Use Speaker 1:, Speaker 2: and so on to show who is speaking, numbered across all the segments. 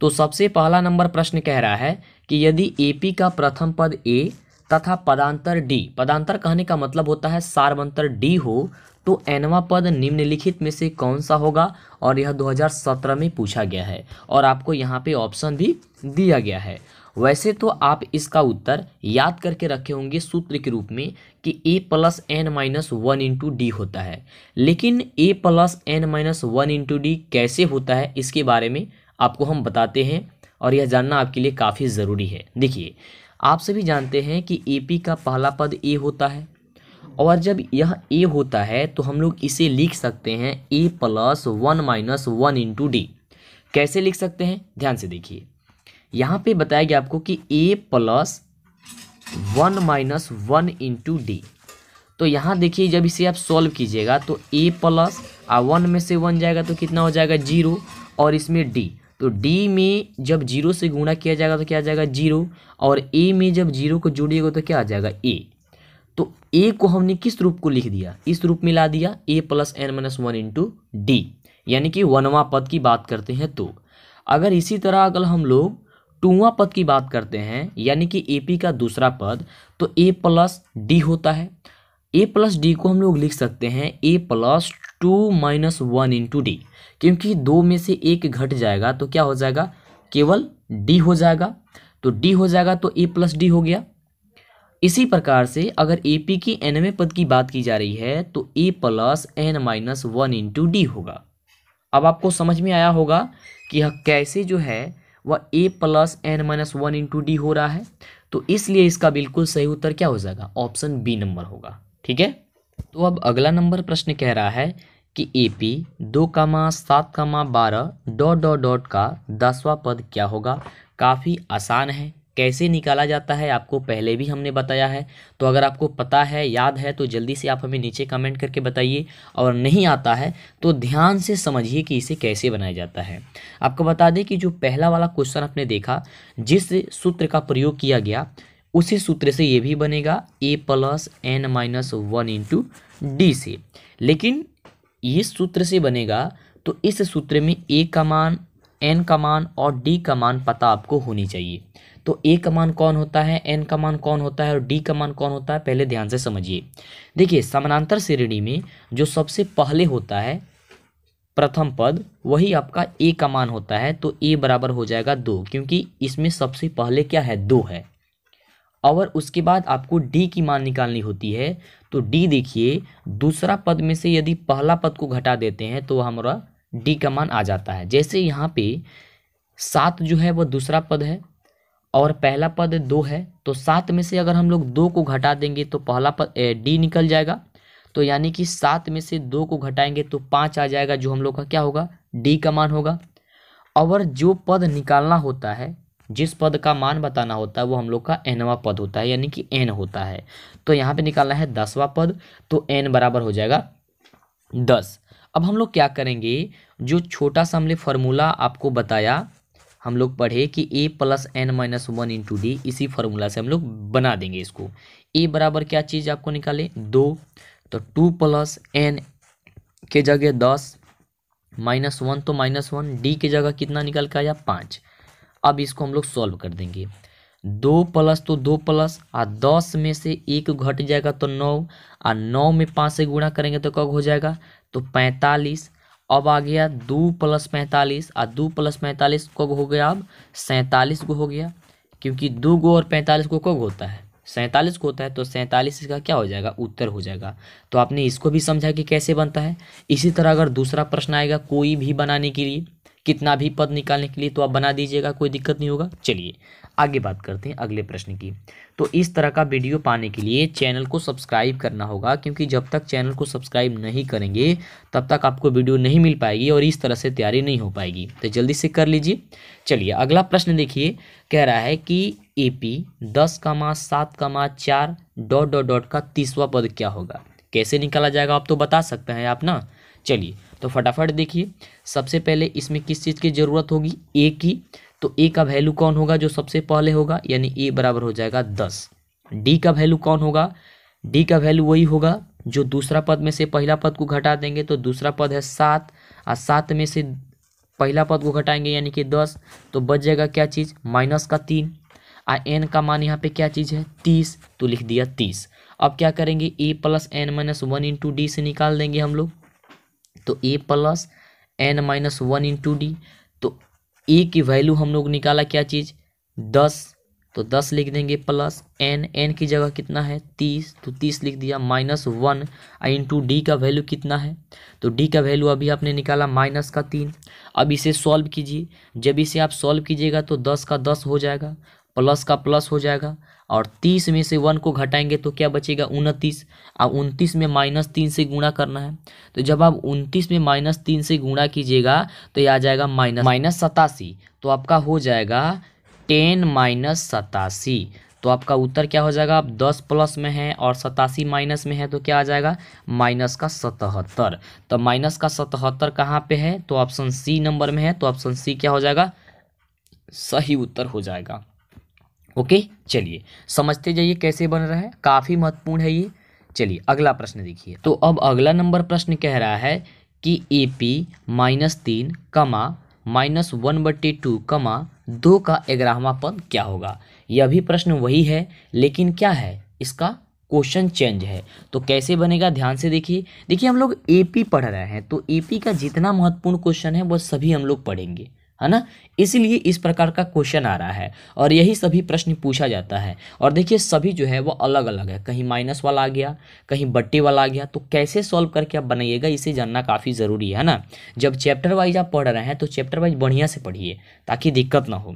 Speaker 1: तो सबसे पहला नंबर प्रश्न कह रहा है कि यदि एपी का प्रथम पद ए तथा पदांतर डी पदांतर कहने का मतलब होता है सार्वंतर डी हो तो एनवा पद निम्नलिखित में से कौन सा होगा और यह 2017 में पूछा गया है और आपको यहाँ पे ऑप्शन भी दिया गया है वैसे तो आप इसका उत्तर याद करके रखे होंगे सूत्र के रूप में कि a plus N minus one into D होता है लेकिन a plus N minus one into D कैसे होता है इसके बारे में आपको हम बताते हैं और यह जानना आपके लिए काफ़ी ज़रूरी है देखिए आप सभी जानते हैं कि ए का पहला पद ए होता है और जब यह ए होता है तो हम लोग इसे लिख सकते हैं A plus one minus one into D कैसे लिख सकते हैं ध्यान से देखिए यहाँ पे बताया गया आपको कि A plus one minus one into D तो यहाँ देखिए जब इसे आप सॉल्व कीजिएगा तो ए प्लस और वन में से वन जाएगा तो कितना हो जाएगा जीरो और इसमें डी तो डी में जब जीरो से गुणा किया जाएगा तो क्या आ जाएगा जीरो और ए में जब जीरो को जोड़िएगा तो क्या आ जाएगा ए तो ए को हमने किस रूप को लिख दिया इस रूप में ला दिया A plus N minus one into D यानी कि वनवा पद की बात करते हैं तो अगर इसी तरह अगर हम लोग टूवा पद की बात करते हैं यानी कि ए पी का दूसरा पद तो ए प्लस डी होता है ए प्लस डी को हम लोग लिख सकते हैं A plus two minus one into D क्योंकि दो में से एक घट जाएगा तो क्या हो जाएगा केवल डी हो जाएगा तो डी हो जाएगा तो ए प्लस डी हो गया इसी प्रकार से अगर ए पी की एनवे पद की बात की जा रही है तो A plus N minus one into D होगा अब आपको समझ में आया होगा कि यह कैसे जो है वह A plus N minus one into D हो रहा है तो इसलिए इसका बिल्कुल सही उत्तर क्या हो जाएगा ऑप्शन बी नंबर होगा ठीक है तो अब अगला नंबर प्रश्न कह रहा है कि ए पी दो कामा सात कामा बारह डॉट डॉट डॉट का दसवां पद क्या होगा काफ़ी आसान है कैसे निकाला जाता है आपको पहले भी हमने बताया है तो अगर आपको पता है याद है तो जल्दी से आप हमें नीचे कमेंट करके बताइए और नहीं आता है तो ध्यान से समझिए कि इसे कैसे बनाया जाता है आपको बता दें कि जो पहला वाला क्वेश्चन आपने देखा जिस सूत्र का प्रयोग किया गया उसी सूत्र से ये भी बनेगा A plus N minus one into D से लेकिन इस सूत्र से बनेगा तो इस सूत्र में ए का मान एन का मान और डी का मान पता आपको होनी चाहिए तो ए का मान कौन होता है एन का मान कौन होता है और डी का मान कौन होता है पहले ध्यान से समझिए देखिए समानांतर श्रेणी में जो सबसे पहले होता है प्रथम पद वही आपका ए का मान होता है तो ए बराबर हो जाएगा दो क्योंकि इसमें सबसे पहले क्या है दो है और उसके बाद आपको डी की मान निकालनी होती है तो डी देखिए दूसरा पद में से यदि पहला पद को घटा देते हैं तो हमारा डी का मान आ जाता है जैसे यहाँ पे सात जो है वह दूसरा पद है और पहला पद दो है तो सात में से अगर हम लोग दो को घटा देंगे तो पहला पद डी निकल जाएगा तो यानी कि सात में से दो को घटाएंगे तो पाँच आ जाएगा जो हम लोग का क्या होगा डी का मान होगा और जो पद निकालना होता है जिस पद का मान बताना होता है वो हम लोग का एनवा पद होता है यानी कि एन होता है तो यहाँ पे निकालना है दसवा पद तो एन बराबर हो जाएगा दस अब हम लोग क्या करेंगे जो छोटा सा हमने फॉर्मूला आपको बताया हम लोग पढ़े कि A plus N minus one into D इसी फार्मूला से हम लोग बना देंगे इसको ए बराबर क्या चीज़ आपको निकाले दो तो टू प्लस एन के जगह दस माइनस वन तो माइनस वन डी के जगह कितना निकल के आया पाँच अब इसको हम लोग सॉल्व कर देंगे दो प्लस तो दो प्लस आ दस में से एक घट जाएगा तो नौ आ नौ में पाँच से गुणा करेंगे तो कब हो जाएगा तो पैंतालीस अब आ गया दो प्लस पैंतालीस आ दो प्लस पैंतालीस कब हो गया अब सैंतालीस को हो गया क्योंकि दो गो और पैंतालीस को कब होता है सैंतालीस को होता है तो सैंतालीस इसका क्या हो जाएगा उत्तर हो जाएगा तो आपने इसको भी समझा कि कैसे बनता है इसी तरह अगर दूसरा प्रश्न आएगा कोई भी बनाने के लिए कितना भी पद निकालने के लिए तो आप बना दीजिएगा कोई दिक्कत नहीं होगा चलिए आगे बात करते हैं अगले प्रश्न की तो इस तरह का वीडियो पाने के लिए चैनल को सब्सक्राइब करना होगा क्योंकि जब तक चैनल को सब्सक्राइब नहीं करेंगे तब तक आपको वीडियो नहीं मिल पाएगी और इस तरह से तैयारी नहीं हो पाएगी तो जल्दी से कर लीजिए चलिए अगला प्रश्न देखिए कह रहा है कि ए पी दस कमा सात कमा चार डॉट डॉट डॉट का तीसवा पद क्या होगा कैसे निकाला जाएगा आप तो बता सकते हैं आप ना चलिए तो फटाफट देखिए सबसे पहले इसमें किस चीज़ की ज़रूरत होगी ए की तो ए का वैल्यू कौन होगा जो सबसे पहले होगा यानी ए बराबर हो जाएगा दस डी का वैल्यू कौन होगा डी का वैल्यू वही होगा जो दूसरा पद में से पहला पद को घटा देंगे तो दूसरा पद है सात और सात में से पहला पद को घटाएंगे यानी कि दस तो बच जाएगा क्या चीज़ माइनस का तीन आ एन का मान यहाँ पे क्या चीज़ है तीस तो लिख दिया तीस अब क्या करेंगे A plus N minus one into D से निकाल देंगे हम लोग तो A plus N minus one into D तो ए e की वैल्यू हम लोग निकाला क्या चीज़ दस तो दस लिख देंगे प्लस एन एन की जगह कितना है तीस तो तीस लिख दिया माइनस वन इंटू डी का वैल्यू कितना है तो डी का वैल्यू अभी आपने निकाला माइनस का तीन अब इसे सॉल्व कीजिए जब इसे आप सॉल्व कीजिएगा तो दस का दस हो जाएगा प्लस का प्लस हो जाएगा और तीस में से वन को घटाएंगे तो क्या बचेगा उनतीस अब उनतीस में माइनस तीन से गुणा करना है तो जब आप उनतीस में माइनस तीन से गुणा कीजिएगा तो ये आ जाएगा माइनस माइनस सतासी तो आपका हो जाएगा टेन माइनस सतासी तो आपका उत्तर क्या हो जाएगा आप दस प्लस में है और सतासी माइनस में है तो क्या आ जाएगा माइनस का सतहत्तर तो माइनस का सतहत्तर कहाँ पर है तो ऑप्शन सी नंबर में है तो ऑप्शन सी क्या हो जाएगा सही उत्तर हो जाएगा ओके चलिए समझते जाइए कैसे बन रहा है काफ़ी महत्वपूर्ण है ये चलिए अगला प्रश्न देखिए तो अब अगला नंबर प्रश्न कह रहा है कि ए पी माइनस तीन कमा माइनस वन बटे टू कमा दो का ग्यारहवा पद क्या होगा यह भी प्रश्न वही है लेकिन क्या है इसका क्वेश्चन चेंज है तो कैसे बनेगा ध्यान से देखिए देखिए हम लोग ए पी पढ़ रहे हैं तो ए पी का जितना महत्वपूर्ण क्वेश्चन है वह सभी हम लोग पढ़ेंगे है ना इसलिए इस प्रकार का क्वेश्चन आ रहा है और यही सभी प्रश्न पूछा जाता है और देखिए सभी जो है वो अलग अलग है कहीं माइनस वाला आ गया कहीं बट्टी वाला आ गया तो कैसे सॉल्व करके आप बनाइएगा इसे जानना काफ़ी ज़रूरी है ना जब चैप्टर वाइज आप पढ़ रहे हैं तो चैप्टर वाइज बढ़िया से पढ़िए ताकि दिक्कत ना हो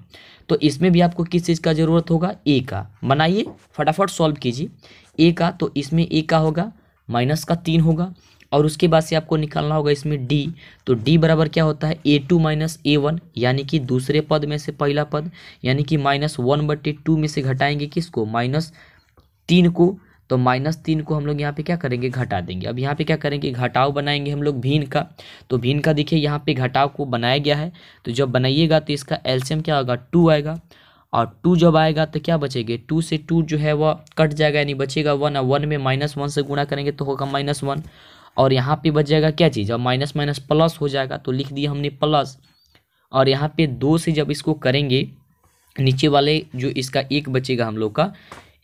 Speaker 1: तो इसमें भी आपको किस चीज़ का ज़रूरत होगा ए का बनाइए फटाफट सॉल्व कीजिए ए का तो इसमें ए का होगा माइनस का तीन होगा और उसके बाद से आपको निकालना होगा इसमें डी तो डी बराबर क्या होता है A two minus A one यानी कि दूसरे पद में से पहला पद यानी कि माइनस वन बटे टू में से घटाएंगे किसको माइनस तीन को तो माइनस तीन को हम लोग यहाँ पे क्या करेंगे घटा देंगे अब यहाँ पे क्या करेंगे घटाव बनाएंगे हम लोग भीन का तो भीन का देखिए यहाँ पे घटाव को बनाया गया है तो जब बनाइएगा तो इसका एल्शियम क्या होगा टू आएगा और टू जब आएगा तो क्या बचेगा टू से टू जो है वह कट जाएगा यानी बचेगा वन और वन में माइनस वन से गुणा करेंगे तो होगा माइनस वन और यहाँ पे बच जाएगा क्या चीज़ और माइनस माइनस प्लस हो जाएगा तो लिख दिया हमने प्लस और यहाँ पे दो से जब इसको करेंगे नीचे वाले जो इसका एक बचेगा हम लोग का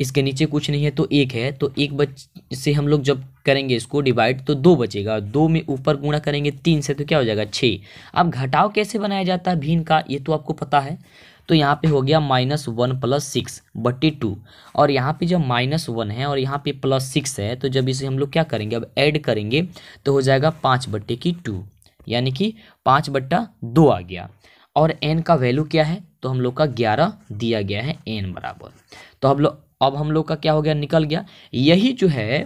Speaker 1: इसके नीचे कुछ नहीं है तो एक है तो एक बच से हम लोग जब करेंगे इसको डिवाइड तो दो बचेगा दो में ऊपर गुणा करेंगे तीन से तो क्या हो जाएगा छः अब घटाव कैसे बनाया जाता है भीन का ये तो आपको पता है तो यहाँ पे हो गया माइनस वन प्लस सिक्स बट्टी टू और यहाँ पे जब माइनस वन है और यहाँ पे प्लस सिक्स है तो जब इसे हम लोग क्या करेंगे अब ऐड करेंगे तो हो जाएगा पाँच बट्टे की टू यानी कि पाँच बट्टा दो आ गया और एन का वैल्यू क्या है तो हम लोग का ग्यारह दिया गया है एन बराबर तो हम लोग अब हम लोग का क्या हो गया निकल गया यही जो है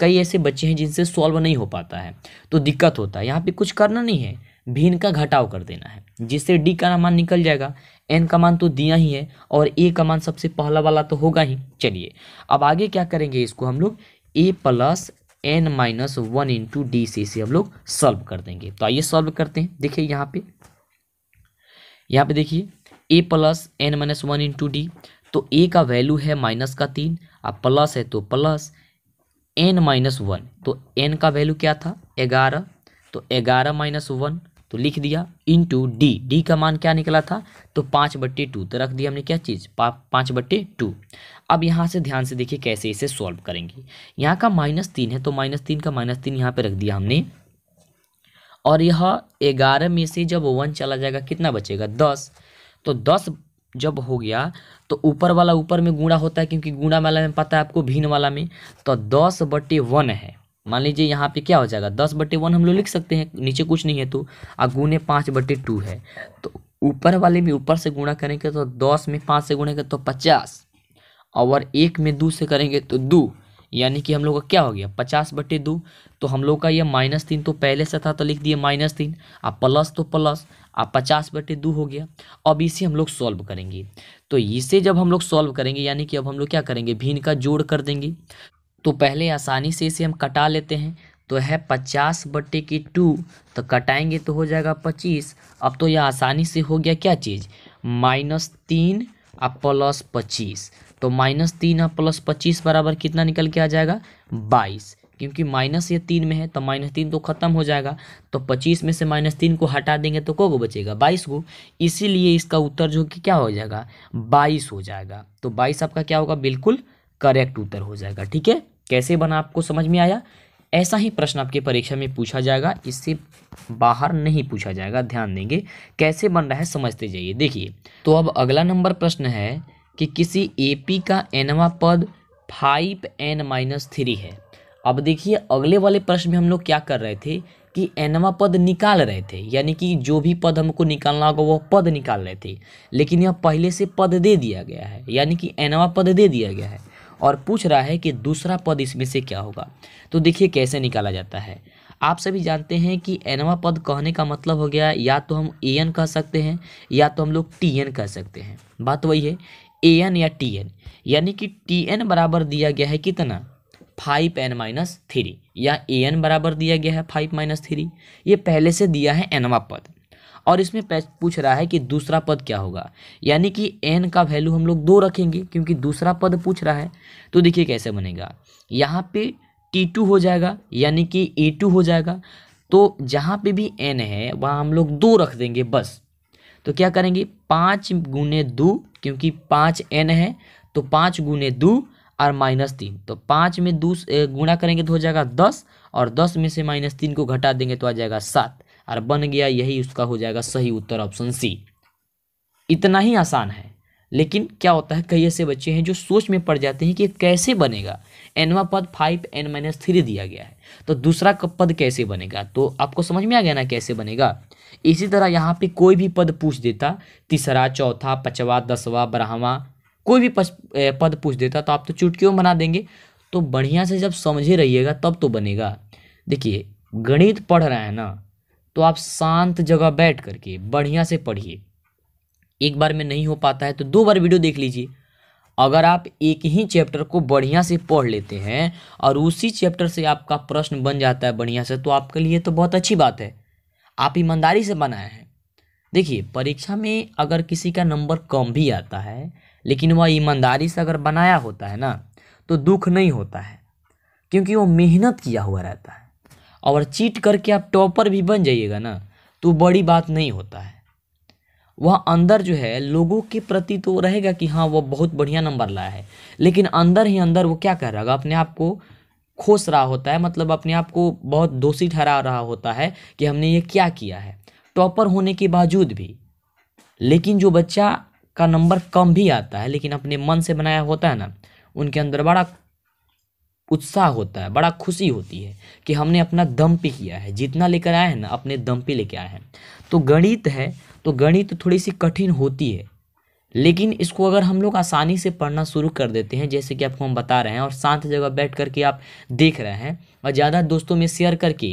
Speaker 1: कई ऐसे बच्चे हैं जिनसे सॉल्व नहीं हो पाता है तो दिक्कत होता है यहाँ पे कुछ करना नहीं है भिन्न का घटाव कर देना है जिससे डी का मान निकल जाएगा एन का मान तो दिया ही है और ए का मान सबसे पहला वाला तो होगा ही चलिए अब आगे क्या करेंगे इसको हम लोग A plus N minus one into D से इसे हम लोग सॉल्व कर देंगे तो आइए सॉल्व करते हैं देखिए यहाँ पे यहाँ पे देखिए A plus N minus one into D तो ए का वैल्यू है माइनस का तीन और प्लस है तो प्लस एन माइनस वन तो एन का वैल्यू क्या था ग्यारह तो ग्यारह माइनस वन तो लिख दिया इंटू डी डी का मान क्या निकला था तो पाँच बट्टे टू तो रख दिया हमने क्या चीज़ पा, पाँच बट्टे टू अब यहाँ से ध्यान से देखिए कैसे इसे सॉल्व करेंगे यहाँ का माइनस तीन है तो माइनस तीन का माइनस तीन यहाँ पे रख दिया हमने और यह ग्यारह में से जब वन चला जाएगा कितना बचेगा दस तो दस जब हो गया तो ऊपर वाला ऊपर में गुणा होता है क्योंकि गुणा वाला में पता है आपको भिन्न वाला में तो दस बटे वन है मान लीजिए यहाँ पे क्या हो जाएगा दस बटे वन हम लोग लिख सकते हैं नीचे कुछ नहीं है तो और गुने पाँच बटे टू है तो ऊपर वाले में ऊपर से गुणा करेंगे तो दस में पाँच से गुणेंगे तो पचास और एक में दो से करेंगे तो दो यानी कि हम लोग का क्या हो गया पचास बटे दो तो हम लोग का ये माइनस तीन तो पहले से था तो लिख दिए माइनस तीन और प्लस तो प्लस आ पचास बटे दो हो गया अब इसे हम लोग सॉल्व करेंगे तो इसे जब हम लोग सॉल्व करेंगे यानी कि अब हम लोग क्या करेंगे भीन का जोड़ कर देंगे तो पहले आसानी से इसे हम कटा लेते हैं तो है पचास बटे की टू तो कटाएंगे तो हो जाएगा पच्चीस अब तो यह आसानी से हो गया क्या चीज़ माइनस तीन और प्लस पच्चीस तो माइनस तीन और प्लस पच्चीस बराबर कितना निकल के आ जाएगा बाईस क्योंकि माइनस ये तीन में है तो माइनस तीन तो खत्म हो जाएगा तो पच्चीस में से माइनस तीन को हटा देंगे तो को बचेगा बाईस को इसीलिए इसका उत्तर जो कि क्या हो जाएगा बाईस हो जाएगा तो बाईस आपका क्या होगा बिल्कुल करेक्ट उत्तर हो जाएगा ठीक है कैसे बना आपको समझ में आया ऐसा ही प्रश्न आपकी परीक्षा में पूछा जाएगा इससे बाहर नहीं पूछा जाएगा ध्यान देंगे कैसे बन रहा है समझते जाइए देखिए तो अब अगला नंबर प्रश्न है कि किसी एपी का एनवा पद फाइव एन माइनस थ्री है अब देखिए अगले वाले प्रश्न में हम लोग क्या कर रहे थे कि एनवा पद निकाल रहे थे यानी कि जो भी पद हमको निकालना होगा वह पद निकाल रहे थे लेकिन यह पहले से पद दे दिया गया है यानी कि एनवा पद दे दिया गया है और पूछ रहा है कि दूसरा पद इसमें से क्या होगा तो देखिए कैसे निकाला जाता है आप सभी जानते हैं कि एनवा पद कहने का मतलब हो गया या तो हम ए एन कह सकते हैं या तो हम लोग टी एन कह सकते हैं बात वही है ए एन या टी एन यानी कि टी एन बराबर दिया गया है कितना फाइव एन माइनस थ्री या ए एन बराबर दिया गया है फाइव माइनस थ्री ये पहले से दिया है एनवा पद और इसमें पूछ रहा है कि दूसरा पद क्या होगा यानी कि एन का वैल्यू हम लोग दो रखेंगे क्योंकि दूसरा पद पूछ रहा है तो देखिए कैसे बनेगा यहाँ पे टी टू हो जाएगा यानी कि ए e टू हो जाएगा तो जहाँ पे भी एन है वहाँ हम लोग दो रख देंगे बस तो क्या करेंगे पाँच गुने दो क्योंकि पाँच एन है तो पाँच गुने दो और माइनस तीन तो पाँच में दो गुणा करेंगे तो हो जाएगा दस और दस में से माइनस तीन को घटा देंगे तो आ जाएगा सात और बन गया यही उसका हो जाएगा सही उत्तर ऑप्शन सी इतना ही आसान है लेकिन क्या होता है कई ऐसे बच्चे हैं जो सोच में पड़ जाते हैं कि कैसे बनेगा एनवा पद फाइव एन माइनस थ्री दिया गया है तो दूसरा पद कैसे बनेगा तो आपको समझ में आ गया ना कैसे बनेगा इसी तरह यहाँ पे कोई भी पद पूछ देता तीसरा चौथा पचवा दसवा बारहवा कोई भी पद पूछ देता तो आप तो चुटकियों बना देंगे तो बढ़िया से जब समझे रहिएगा तब तो बनेगा देखिए गणित पढ़ रहे हैं ना तो आप शांत जगह बैठ करके बढ़िया से पढ़िए एक बार में नहीं हो पाता है तो दो बार वीडियो देख लीजिए अगर आप एक ही चैप्टर को बढ़िया से पढ़ लेते हैं और उसी चैप्टर से आपका प्रश्न बन जाता है बढ़िया से तो आपके लिए तो बहुत अच्छी बात है आप ईमानदारी से बनाए हैं देखिए परीक्षा में अगर किसी का नंबर कम भी आता है लेकिन वह ईमानदारी से अगर बनाया होता है ना तो दुख नहीं होता है क्योंकि वो मेहनत किया हुआ रहता है और चीट करके आप टॉपर भी बन जाइएगा ना तो बड़ी बात नहीं होता है वह अंदर जो है लोगों के प्रति तो रहेगा कि हाँ वह बहुत बढ़िया नंबर लाया है लेकिन अंदर ही अंदर वो क्या कर रहा है अपने आप को खोस रहा होता है मतलब अपने आप को बहुत दोषी ठहरा रहा होता है कि हमने ये क्या किया है टॉपर होने के बावजूद भी लेकिन जो बच्चा का नंबर कम भी आता है लेकिन अपने मन से बनाया होता है ना उनके अंदर बड़ा उत्साह होता है बड़ा खुशी होती है कि हमने अपना दम पे किया है जितना लेकर आए हैं ना अपने दम पे लेके आए हैं तो गणित है तो गणित थोड़ी सी कठिन होती है लेकिन इसको अगर हम लोग आसानी से पढ़ना शुरू कर देते हैं जैसे कि आपको हम बता रहे हैं और शांत जगह बैठ करके आप देख रहे हैं और ज़्यादा दोस्तों में शेयर करके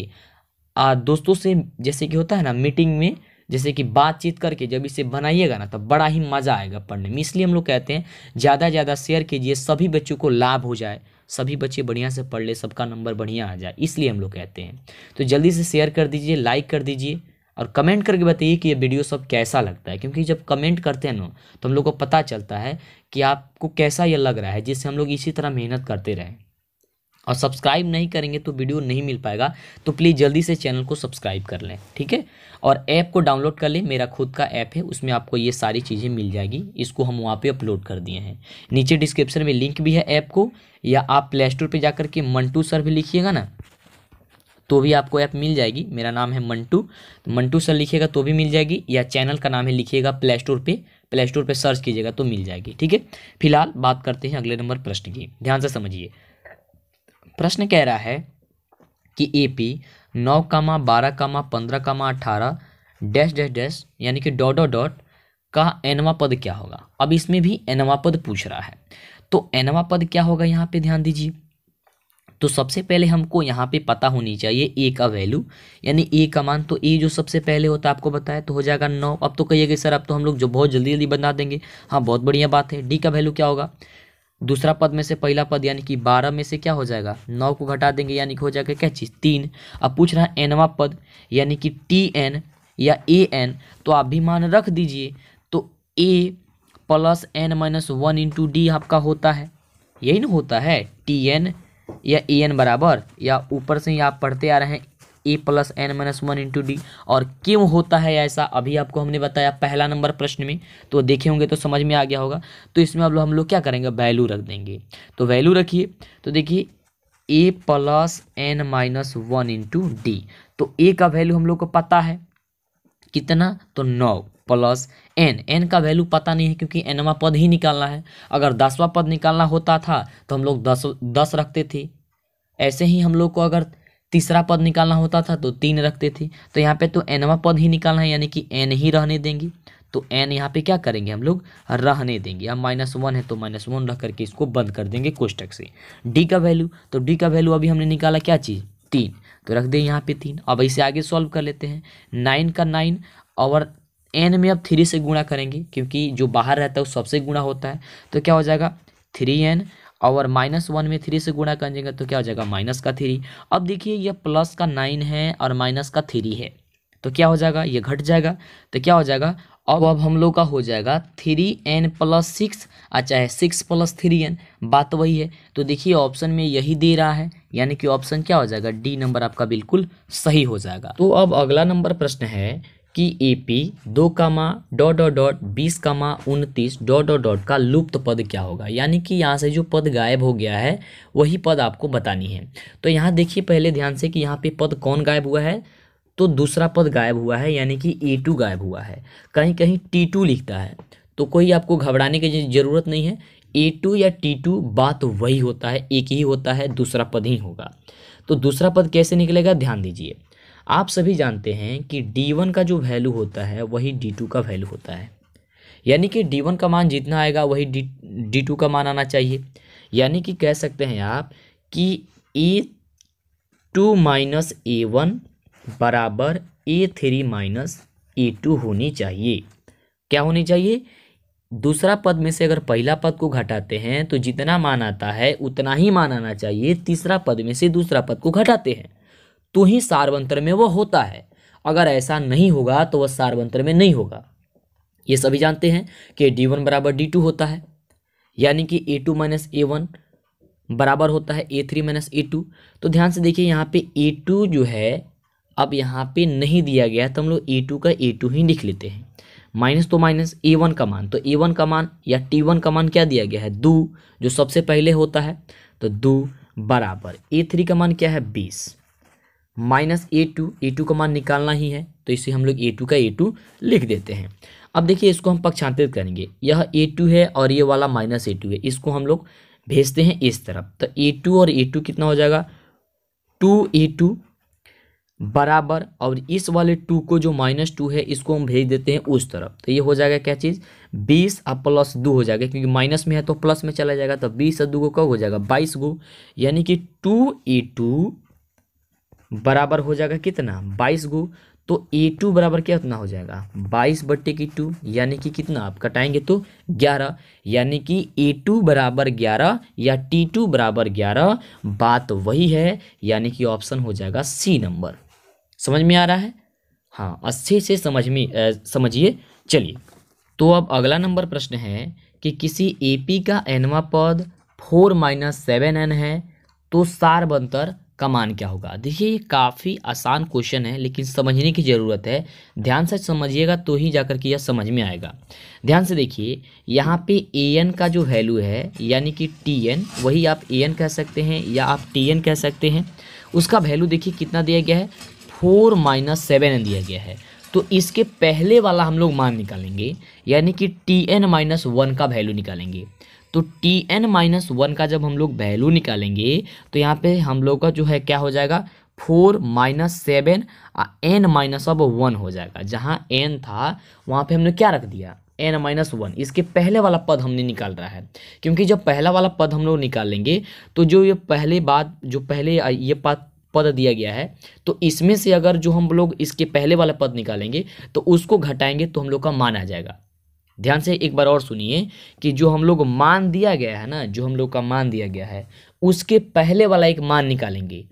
Speaker 1: आ, दोस्तों से जैसे कि होता है ना मीटिंग में जैसे कि बातचीत करके जब इसे बनाइएगा ना तब बड़ा ही मज़ा आएगा पढ़ने में इसलिए हम लोग कहते हैं ज़्यादा से ज़्यादा शेयर कीजिए सभी बच्चों को लाभ हो जाए सभी बच्चे बढ़िया से पढ़ ले सबका नंबर बढ़िया आ जाए इसलिए हम लोग कहते हैं तो जल्दी से शेयर कर दीजिए लाइक कर दीजिए और कमेंट करके बताइए कि ये वीडियो सब कैसा लगता है क्योंकि जब कमेंट करते हैं ना तो हम लोग को पता चलता है कि आपको कैसा ये लग रहा है जिससे हम लोग इसी तरह मेहनत करते रहें और सब्सक्राइब नहीं करेंगे तो वीडियो नहीं मिल पाएगा तो प्लीज़ जल्दी से चैनल को सब्सक्राइब कर लें ठीक है और ऐप को डाउनलोड कर लें मेरा खुद का ऐप है उसमें आपको ये सारी चीज़ें मिल जाएगी इसको हम वहाँ पे अपलोड कर दिए हैं नीचे डिस्क्रिप्शन में लिंक भी है ऐप को या आप प्ले स्टोर पर जा के मंटू सर भी लिखिएगा ना तो भी आपको ऐप मिल जाएगी मेरा नाम है मंटू मंटू सर लिखिएगा तो भी मिल जाएगी या चैनल का नाम है लिखिएगा प्ले स्टोर पर प्ले स्टोर पर सर्च कीजिएगा तो मिल जाएगी ठीक है फिलहाल बात करते हैं अगले नंबर प्रश्न की ध्यान से समझिए प्रश्न कह रहा है कि ए पी नौ कामा बारह कामा पंद्रह कामा अठारह डैश डैश डैश यानी कि डॉट डॉट डॉट का एनवा पद क्या होगा अब इसमें भी एनवा पद पूछ रहा है तो एनवा पद क्या होगा यहाँ पे ध्यान दीजिए तो सबसे पहले हमको यहाँ पे पता होनी चाहिए ए का वैल्यू यानी ए का मान तो ए जो सबसे पहले होता है आपको बताया तो हो जाएगा नौ अब तो कहिएगा सर अब तो हम लोग जो बहुत जल्दी जल्दी बना देंगे हाँ बहुत बढ़िया बात है डी का वैल्यू क्या होगा दूसरा पद में से पहला पद यानी कि बारह में से क्या हो जाएगा नौ को घटा देंगे यानी कि हो जाएगा क्या चीज़ तीन अब पूछ रहा है एनवा पद यानी कि टी एन या ए एन तो आप भी मान रख दीजिए तो A plus N minus one into D आपका होता है यही ना होता है टी एन या ए एन बराबर या ऊपर से ही आप पढ़ते आ रहे हैं A plus N minus one into D और क्यों होता है ऐसा अभी आपको हमने बताया पहला नंबर प्रश्न में तो देखे होंगे तो समझ में आ गया होगा तो इसमें आप लोग हम लोग क्या करेंगे वैल्यू रख देंगे तो वैल्यू रखिए तो देखिए A plus N minus one into D तो ए का वैल्यू हम लोग को पता है कितना तो नौ प्लस एन एन का वैल्यू पता नहीं है क्योंकि एनवा पद ही निकालना है अगर दसवा पद निकालना होता था तो हम लोग दस दस रखते थे ऐसे ही हम लोग को अगर तीसरा पद निकालना होता था तो तीन रखते थे तो यहाँ पे तो एनवा पद ही निकालना है यानी कि एन ही रहने देंगे तो एन यहाँ पे क्या करेंगे हम लोग रहने देंगे अब माइनस वन है तो माइनस वन रख करके इसको बंद कर देंगे कोष्टक से डी का वैल्यू तो डी का वैल्यू अभी हमने निकाला क्या चीज़ तीन तो रख दें यहाँ पे तीन अब इसे आगे सॉल्व कर लेते हैं नाइन का नाइन और एन में अब थ्री से गुणा करेंगे क्योंकि जो बाहर रहता है वो सबसे गुणा होता है तो क्या हो जाएगा थ्री एन और माइनस वन में थ्री से गुणा कर देंगे तो क्या हो जाएगा माइनस का थ्री अब देखिए यह प्लस का नाइन है और माइनस का थ्री है तो क्या हो जाएगा ये घट जाएगा तो क्या हो जाएगा अब अब हम लोग का हो जाएगा थ्री एन प्लस सिक्स और अच्छा, चाहे सिक्स प्लस थ्री एन बात वही है तो देखिए ऑप्शन में यही दे रहा है यानी कि ऑप्शन क्या हो जाएगा डी नंबर आपका बिल्कुल सही हो जाएगा तो अब अगला नंबर प्रश्न है कि ए पी दो कामा डॉट डॉट डॉट बीस कामा उनतीस डॉट डॉट डॉट का लुप्त पद क्या होगा यानी कि यहाँ से जो पद गायब हो गया है वही पद आपको बतानी है तो यहाँ देखिए पहले ध्यान से कि यहाँ पे पद कौन गायब हुआ है तो दूसरा पद गायब हुआ है यानी कि ए टू गायब हुआ है कहीं कहीं टी टू लिखता है तो कोई आपको घबराने की ज़रूरत नहीं है ए टू या टी टू बात वही होता है एक ही होता है दूसरा पद ही होगा तो दूसरा पद कैसे निकलेगा ध्यान दीजिए आप सभी जानते हैं कि d1 का जो वैल्यू होता है वही d2 का वैल्यू होता है यानी कि d1 का मान जितना आएगा वही d2 का मान आना चाहिए यानी कि कह सकते हैं आप कि A two minus A one बराबर A three minus A two होनी चाहिए क्या होनी चाहिए दूसरा पद में से अगर पहला पद को घटाते हैं तो जितना मान आता है उतना ही मान आना चाहिए तीसरा पद में से दूसरा पद को घटाते हैं तो ही सार्वंत्र में वह होता है अगर ऐसा नहीं होगा तो वह सार्वंत्र में नहीं होगा ये सभी जानते हैं कि डी वन बराबर डी टू होता है यानी कि A two minus A one बराबर होता है A three minus A two तो ध्यान से देखिए यहाँ पे ए टू जो है अब यहाँ पे नहीं दिया गया तो हम लोग ए टू का ए टू ही लिख लेते हैं माइनस तो माइनस ए वन का मान तो ए वन का मान या टी वन का मान क्या दिया गया है दो जो सबसे पहले होता है तो दो बराबर ए थ्री का मान क्या है बीस minus A two A two का मान निकालना ही है तो इसे हम लोग ए टू का ए टू लिख देते हैं अब देखिए इसको हम पक्षांतरित करेंगे यह ए टू है और ये वाला माइनस ए टू है इसको हम लोग भेजते हैं इस तरफ तो ए टू और ए टू कितना हो जाएगा टू ए टू बराबर और इस वाले टू को जो माइनस टू है इसको हम भेज देते हैं उस तरफ तो ये हो जाएगा क्या चीज़ बीस और प्लस दो हो जाएगा क्योंकि माइनस में है तो प्लस में चला जाएगा तो बीस और दो को कब हो जाएगा बाईस गो यानी कि टू ए टू हम्म। बराबर हो जाएगा कितना बाईस गो तो ए टू बराबर क्या उतना हो जाएगा बाईस बट्टे की टू यानी कि कितना आप कटाएंगे तो ग्यारह यानी कि ए टू बराबर ग्यारह या टी टू बराबर ग्यारह बात वही है यानी कि ऑप्शन हो जाएगा सी नंबर समझ में आ रहा है हाँ अच्छे से समझ में समझिए चलिए तो अब अगला नंबर प्रश्न है कि किसी ए पी का एनवा पद फोर माइनस सेवन एन है तो सार बनतर का मान क्या होगा देखिए ये काफ़ी आसान क्वेश्चन है लेकिन समझने की ज़रूरत है ध्यान से समझिएगा तो ही जाकर के यह समझ में आएगा ध्यान से देखिए यहाँ पे ए एन का जो वैल्यू है यानी कि टी एन वही आप ए एन कह सकते हैं या आप टी एन कह सकते हैं उसका वैल्यू देखिए कितना दिया गया है फोर माइनस सेवन एन दिया गया है तो इसके पहले वाला हम लोग मान निकालेंगे यानी कि टी एन माइनस वन का वैल्यू निकालेंगे तो टी एन माइनस वन का जब हम लोग वैल्यू निकालेंगे तो यहाँ पे हम लोग का जो है क्या हो जाएगा four minus seven N minus अब वन हो जाएगा जहाँ एन था वहाँ पे हमने क्या रख दिया एन माइनस वन इसके पहले वाला पद हमने निकाल रहा है क्योंकि जब पहला वाला पद हम लोग निकालेंगे तो जो ये पहले बात जो पहले ये पद पद दिया गया है तो इसमें से अगर जो हम लोग इसके पहले वाला पद निकालेंगे तो उसको घटाएंगे तो हम लोग का मान आ जाएगा ध्यान से एक बार और सुनिए कि जो हम लोग मान दिया गया है ना जो हम लोग का मान दिया गया है उसके पहले वाला एक मान निकालेंगे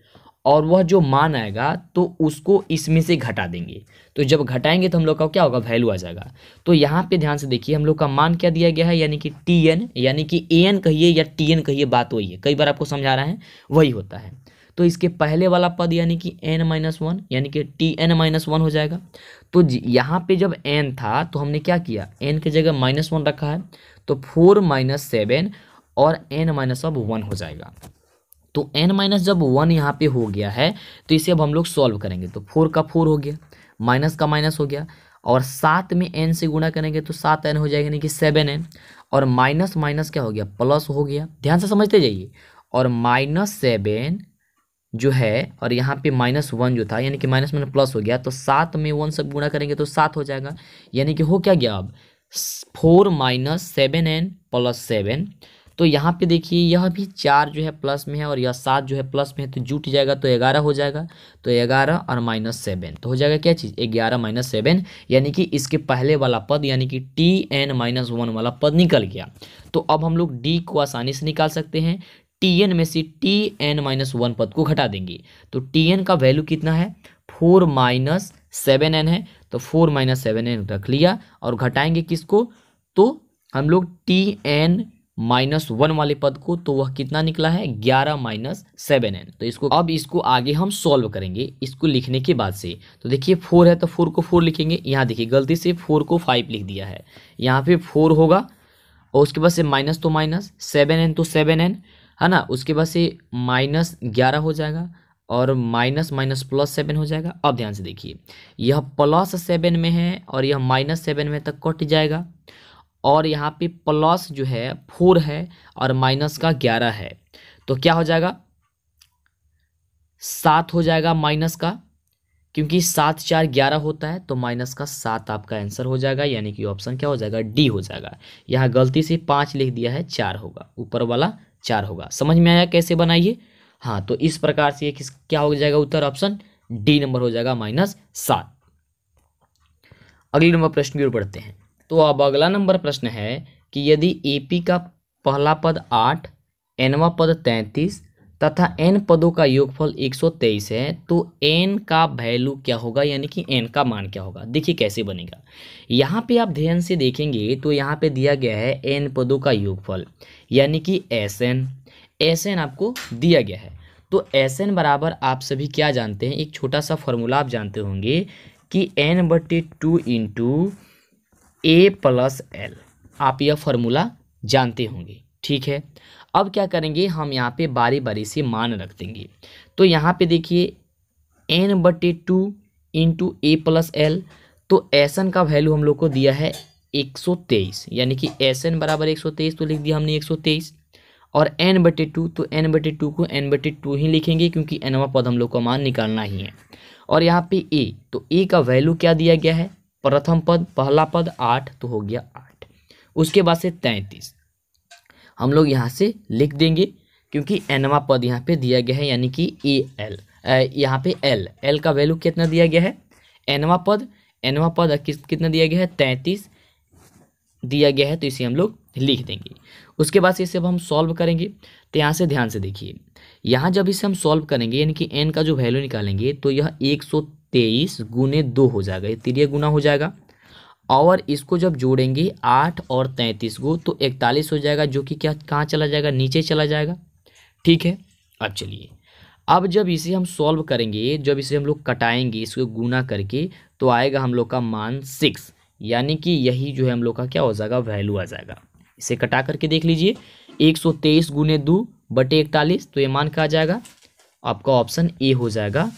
Speaker 1: और वह जो मान आएगा तो उसको इसमें से घटा देंगे तो जब घटाएंगे तो हम लोग का क्या होगा वैल्यू आ जाएगा तो यहाँ पे ध्यान से देखिए हम लोग का मान क्या दिया गया है यानी कि टी एन यानी कि ए एन कहिए या टी एन कहिए बात वही है कई बार आपको समझा रहे हैं वही होता है तो इसके पहले वाला पद यानी कि एन माइनस वन यानी कि टी एन माइनस वन हो जाएगा तो यहाँ पे जब एन था तो हमने क्या किया एन की जगह माइनस वन रखा है तो फोर माइनस सेवन और एन माइनस अब वन हो जाएगा तो एन माइनस जब वन यहाँ पे हो गया है तो इसे अब हम लोग सॉल्व करेंगे तो फोर का फोर हो गया माइनस का माइनस हो गया और सात में एन से गुणा करेंगे तो सात एन हो जाएगा यानी कि सेवन एन और माइनस माइनस क्या हो गया प्लस हो गया ध्यान से समझते जाइए और माइनस सेवन जो है और यहाँ पे माइनस वन जो था यानी कि माइनस में प्लस हो गया तो सात में वन सब गुणा करेंगे तो सात हो जाएगा यानी कि हो क्या गया अब four minus seven N plus seven तो यहाँ पे देखिए यह भी चार जो है प्लस में है और यह सात जो है प्लस में है तो जुट जाएगा तो ग्यारह हो जाएगा तो ग्यारह और माइनस सेवन तो हो जाएगा क्या चीज़ ग्यारह माइनस सेवन यानी कि इसके पहले वाला पद यानी कि टी एन माइनस वन वाला पद निकल गया तो अब हम लोग डी को आसानी से निकाल सकते हैं टी एन में से टी एन माइनस वन पद को घटा देंगे तो टी एन का वैल्यू कितना है फोर माइनस सेवन एन है तो फोर माइनस सेवन एन रख लिया और घटाएंगे किसको तो हम लोग टी एन माइनस वन वाले पद को तो वह कितना निकला है ग्यारह माइनस सेवन एन तो इसको अब इसको आगे हम सॉल्व करेंगे इसको लिखने के बाद से तो देखिए फोर है तो फोर को फोर लिखेंगे यहाँ देखिए गलती से फोर को फाइव लिख दिया है यहाँ पे फोर होगा और उसके बाद से माइनस तो माइनस सेवन एन तो सेवन एन है ना उसके बाद से माइनस ग्यारह हो जाएगा और माइनस माइनस प्लस सेवन हो जाएगा अब ध्यान से देखिए यह प्लस सेवन में है और यह माइनस सेवन में तक कट जाएगा और यहाँ पे प्लस जो है फोर है और माइनस का ग्यारह है तो क्या हो जाएगा सात हो जाएगा माइनस का क्योंकि सात चार ग्यारह होता है तो माइनस का सात आपका आंसर हो जाएगा यानी कि ऑप्शन क्या हो जाएगा डी हो जाएगा यहाँ गलती से पाँच लिख दिया है चार होगा ऊपर वाला चार होगा समझ में आया कैसे बनाइए हाँ तो इस प्रकार से किस क्या हो जाएगा उत्तर ऑप्शन डी नंबर हो जाएगा माइनस सात अगले नंबर प्रश्न की ओर बढ़ते हैं तो अब अगला नंबर प्रश्न है कि यदि एपी का पहला पद आठ एनवा पद तैंतीस तथा एन पदों का योगफल 123 है तो एन का वैल्यू क्या होगा यानी कि एन का मान क्या होगा देखिए कैसे बनेगा यहाँ पे आप ध्यान से देखेंगे तो यहाँ पे दिया गया है एन पदों का योगफल यानी कि एस एन एस एन आपको दिया गया है तो एस एन बराबर आप सभी क्या जानते हैं एक छोटा सा फॉर्मूला आप जानते होंगे कि एन बटे two into A plus L आप यह फॉर्मूला जानते होंगे ठीक है अब क्या करेंगे हम यहाँ पे बारी बारी से मान रख देंगे तो यहाँ पे देखिए एन बटे two into A plus L तो एसन का वैल्यू हम लोग को दिया है एक सौ तेईस यानी कि एसन बराबर एक सौ तेईस तो लिख दिया हमने एक सौ तेईस और एन बटे टू तो एन बटे टू को एन बटे टू ही लिखेंगे क्योंकि एनवा पद हम लोग को मान निकालना ही है और यहाँ पे ए तो ए का वैल्यू क्या दिया गया है प्रथम पद पहला पद आठ तो हो गया आठ उसके बाद से तैंतीस हम लोग यहाँ से लिख देंगे क्योंकि एनवा पद यहाँ पे दिया गया है यानी कि ए एल यहाँ पे एल एल का वैल्यू कितना दिया गया है एनवा पद एनवा पद किस कितना दिया गया है तैंतीस दिया गया है तो इसे हम लोग लिख देंगे उसके बाद इसे अब हम सॉल्व करेंगे तो यहाँ से ध्यान से देखिए यहाँ जब इसे हम सॉल्व करेंगे यानी कि एन का जो वैल्यू निकालेंगे तो यह एक सौ तेईस गुने दो हो जाएगा ये तिरिया गुना हो जाएगा और इसको जब जोड़ेंगे आठ और तैंतीस को तो इकतालीस हो जाएगा जो कि क्या कहाँ चला जाएगा नीचे चला जाएगा ठीक है अब चलिए अब जब इसे हम सॉल्व करेंगे जब इसे हम लोग कटाएंगे इसको गुना करके तो आएगा हम लोग का मान सिक्स यानी कि यही जो है हम लोग का क्या हो जाएगा वैल्यू आ जाएगा इसे कटा करके देख लीजिए एक सौ तेईस गुने दो बटे इकतालीस तो ये मान कहा जाएगा आपका ऑप्शन ए हो जाएगा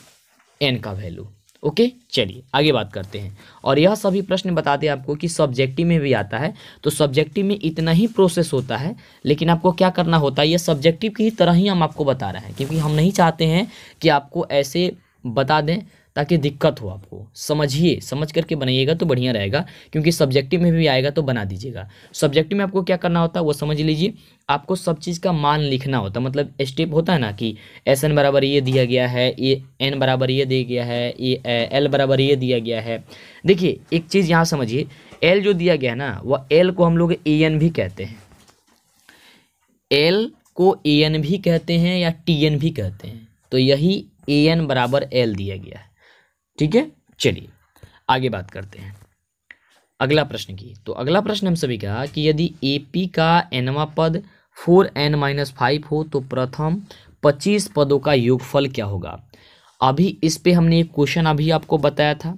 Speaker 1: एन का वैल्यू ओके चलिए आगे बात करते हैं और यह सभी प्रश्न बता दें आपको कि सब्जेक्टिव में भी आता है तो सब्जेक्टिव में इतना ही प्रोसेस होता है लेकिन आपको क्या करना होता है यह सब्जेक्टिव की तरह ही हम आपको बता रहे हैं क्योंकि हम नहीं चाहते हैं कि आपको ऐसे बता दें ताकि दिक्कत हो आपको समझिए समझ करके बनाइएगा तो बढ़िया रहेगा क्योंकि सब्जेक्टिव में भी आएगा तो बना दीजिएगा सब्जेक्टिव में आपको क्या करना होता है वो समझ लीजिए आपको सब चीज़ का मान लिखना होता मतलब स्टेप होता है ना कि एस एन बराबर ये दिया गया है ए एन बराबर ये दिया गया है ए एल बराबर ये दिया गया है देखिए एक चीज़ यहाँ समझिए एल जो दिया गया है ना वह एल को हम लोग ए एन भी कहते हैं एल को ए एन भी कहते हैं या टी एन भी कहते हैं तो यही ए एन बराबर एल दिया गया है ठीक है चलिए आगे बात करते हैं अगला प्रश्न की तो अगला प्रश्न हम सभी का कि यदि ए पी का एनवा पद फोर एन माइनस फाइव हो तो प्रथम पच्चीस पदों का योगफल क्या होगा अभी इस पे हमने एक क्वेश्चन अभी आपको बताया था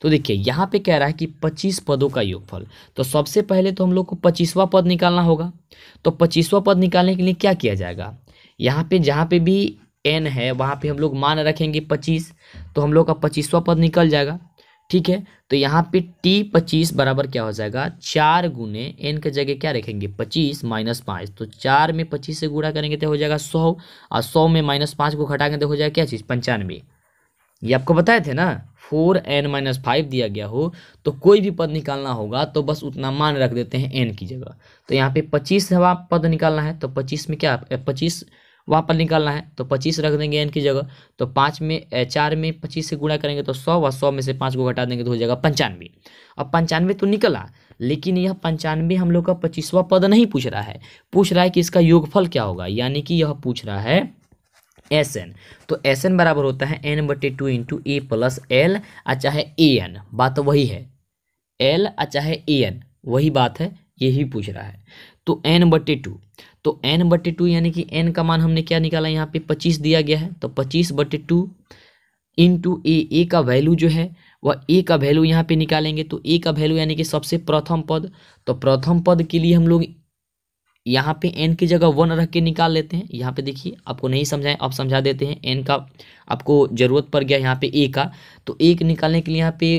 Speaker 1: तो देखिए यहाँ पे कह रहा है कि पच्चीस पदों का योगफल तो सबसे पहले तो हम लोग को पच्चीसवा पद निकालना होगा तो पच्चीसवा पद निकालने के लिए क्या किया जाएगा यहाँ पे जहाँ पे भी एन है वहाँ पे हम लोग मान रखेंगे पच्चीस तो हम लोग का पच्चीसवा पद निकल जाएगा ठीक है तो यहाँ पे टी पच्चीस बराबर क्या हो जाएगा चार गुने एन के जगह क्या रखेंगे पच्चीस माइनस पाँच तो चार में पच्चीस से गुणा करेंगे तो हो जाएगा सौ और सौ में माइनस पाँच को घटाएंगे तो हो जाएगा क्या चीज़ पंचानवे ये आपको बताए थे ना फोर एन माइनस फाइव दिया गया हो तो कोई भी पद निकालना होगा तो बस उतना मान रख देते हैं एन की जगह तो यहाँ पे पच्चीस हवा पद निकालना है तो पच्चीस में क्या पच्चीस वहाँ पर निकालना है तो पच्चीस रख देंगे एन की जगह तो पाँच में चार में पच्चीस से गुणा करेंगे तो सौ व सौ में से पाँच को घटा देंगे तो हो जाएगा पंचानवे अब पंचानवे तो निकला लेकिन यह पंचानवे हम लोग का पच्चीसवा पद नहीं पूछ रहा है पूछ रहा है कि इसका योगफल क्या होगा यानी कि यह पूछ रहा है एस एन तो एस एन बराबर होता है एन बटे two into A plus L आ चाहे ए एन बात वही है एल आ चाहे ए एन वही बात है यही पूछ रहा है तो एन बटे टू तो एन बटे टू यानी कि एन का मान हमने क्या निकाला यहाँ पे पच्चीस दिया गया है तो पच्चीस बटे टू इन टू ए ए का वैल्यू जो है वह ए का वैल्यू यहाँ पे निकालेंगे तो ए का वैल्यू यानी कि सबसे प्रथम पद तो प्रथम पद के लिए हम लोग यहाँ पे एन की जगह वन रख के निकाल लेते हैं यहाँ पे देखिए आपको नहीं समझाएं आप समझा देते हैं एन का आपको ज़रूरत पड़ गया यहाँ पे ए का तो एक निकालने के लिए यहाँ पे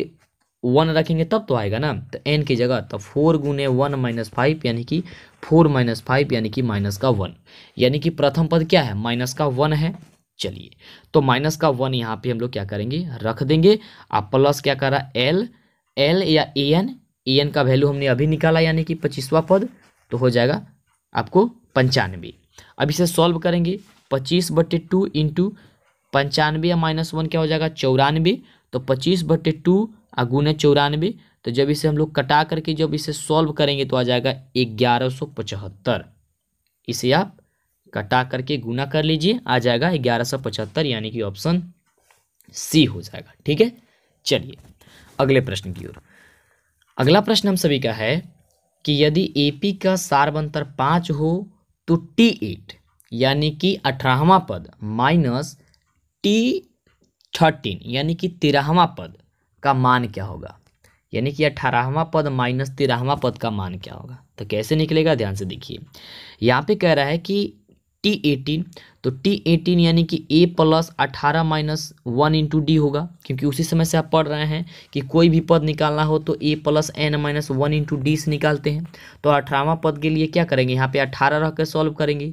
Speaker 1: वन रखेंगे तब तो आएगा ना तो एन की जगह तो फोर गुने वन माइनस फाइव यानी कि फोर माइनस फाइव यानी कि माइनस का वन यानी कि प्रथम पद क्या है माइनस का वन है चलिए तो माइनस का वन यहाँ पे हम लोग क्या करेंगे रख देंगे आप प्लस क्या करा एल एल या ए एन ए एन का वैल्यू हमने अभी निकाला यानी कि पच्चीसवा पद तो हो जाएगा आपको पंचानवे अब इसे सॉल्व करेंगे पच्चीस बटे टू इंटू पंचानवे या माइनस वन क्या हो जाएगा चौरानवे तो पच्चीस बटे टू गुना चौरानवे तो जब इसे हम लोग कटा करके जब इसे सॉल्व करेंगे तो आ जाएगा ग्यारह सौ पचहत्तर इसे आप कटा करके गुना कर लीजिए आ जाएगा ग्यारह सौ पचहत्तर यानी कि ऑप्शन सी हो जाएगा ठीक है चलिए अगले प्रश्न की ओर अगला प्रश्न हम सभी का है कि यदि ए पी का सार्वंतर पाँच हो तो टी एट यानी कि अठारहवा पद माइनस टी थर्टीन यानी कि तेरहवा पद का मान क्या होगा यानी कि अठारहवा पद माइनस तेरहवा पद का मान क्या होगा तो कैसे निकलेगा ध्यान से देखिए यहाँ पे कह रहा है कि टी एटीन तो टी एटीन यानी कि ए प्लस अठारह माइनस वन इंटू डी होगा क्योंकि उसी समय से आप पढ़ रहे हैं कि कोई भी पद निकालना हो तो A plus N minus one into D से निकालते हैं तो अठारहवा पद के लिए क्या करेंगे यहाँ पे अठारह रह कर सॉल्व करेंगे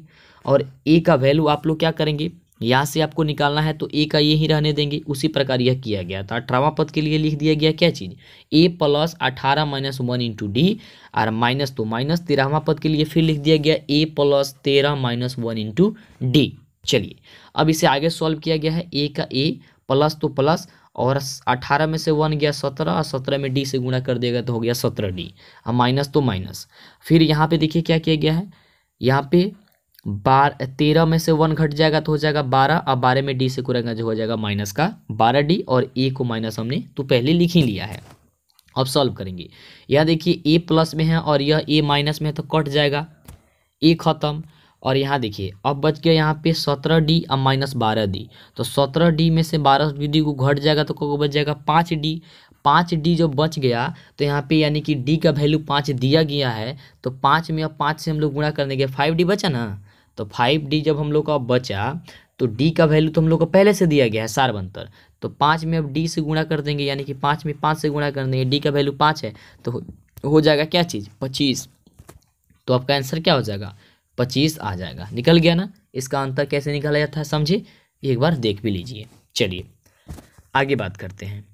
Speaker 1: और ए का वैल्यू आप लोग क्या करेंगे यहाँ से आपको निकालना है तो ए का ये ही रहने देंगे उसी प्रकार यह किया गया था अठारहवा पद के लिए लिख दिया गया क्या चीज़ ए प्लस अठारह माइनस वन इंटू डी और माइनस तो माइनस तेरहवा पद के लिए फिर लिख दिया गया ए प्लस तेरह माइनस वन इंटू डी चलिए अब इसे आगे सॉल्व किया गया है ए का ए प्लस तो प्लस और अठारह में से वन गया सत्रह और सत्रह में डी से गुणा कर गया तो हो गया सत्रह डी और माइनस तो माइनस फिर यहाँ पे देखिए क्या किया गया है यहाँ पे बार तेरह में से वन घट जाएगा तो हो जाएगा बारह अब बारह में डी से करेंगे जो तो हो जाएगा माइनस का बारह डी और ए e को माइनस हमने तो पहले लिख ही लिया है अब सॉल्व करेंगे यह देखिए ए प्लस में है और यह ए माइनस में है तो कट जाएगा ए खत्म और यहाँ देखिए अब बच गया यहाँ पे सत्रह डी और माइनस बारह डी तो सत्रह डी में से बारह डी को घट जाएगा तो कब बच जाएगा पाँच डी पाँच डी जो बच गया तो यहाँ पे यानी कि डी का वैल्यू पाँच दिया गया है तो पाँच में अब पाँच से हम लोग गुणा करने देंगे फाइव डी बचा ना तो फाइव डी जब हम लोग का बचा तो डी का वैल्यू तो हम लोग को पहले से दिया गया है सारबंतर तो पाँच में अब डी से गुणा कर देंगे यानी कि पाँच में पाँच से गुणा कर देंगे डी का वैल्यू पाँच है तो हो जाएगा क्या चीज़ पच्चीस तो आपका आंसर क्या हो जाएगा पच्चीस आ जाएगा निकल गया ना इसका अंतर कैसे निकाला जाता है समझे एक बार देख भी लीजिए चलिए आगे बात करते हैं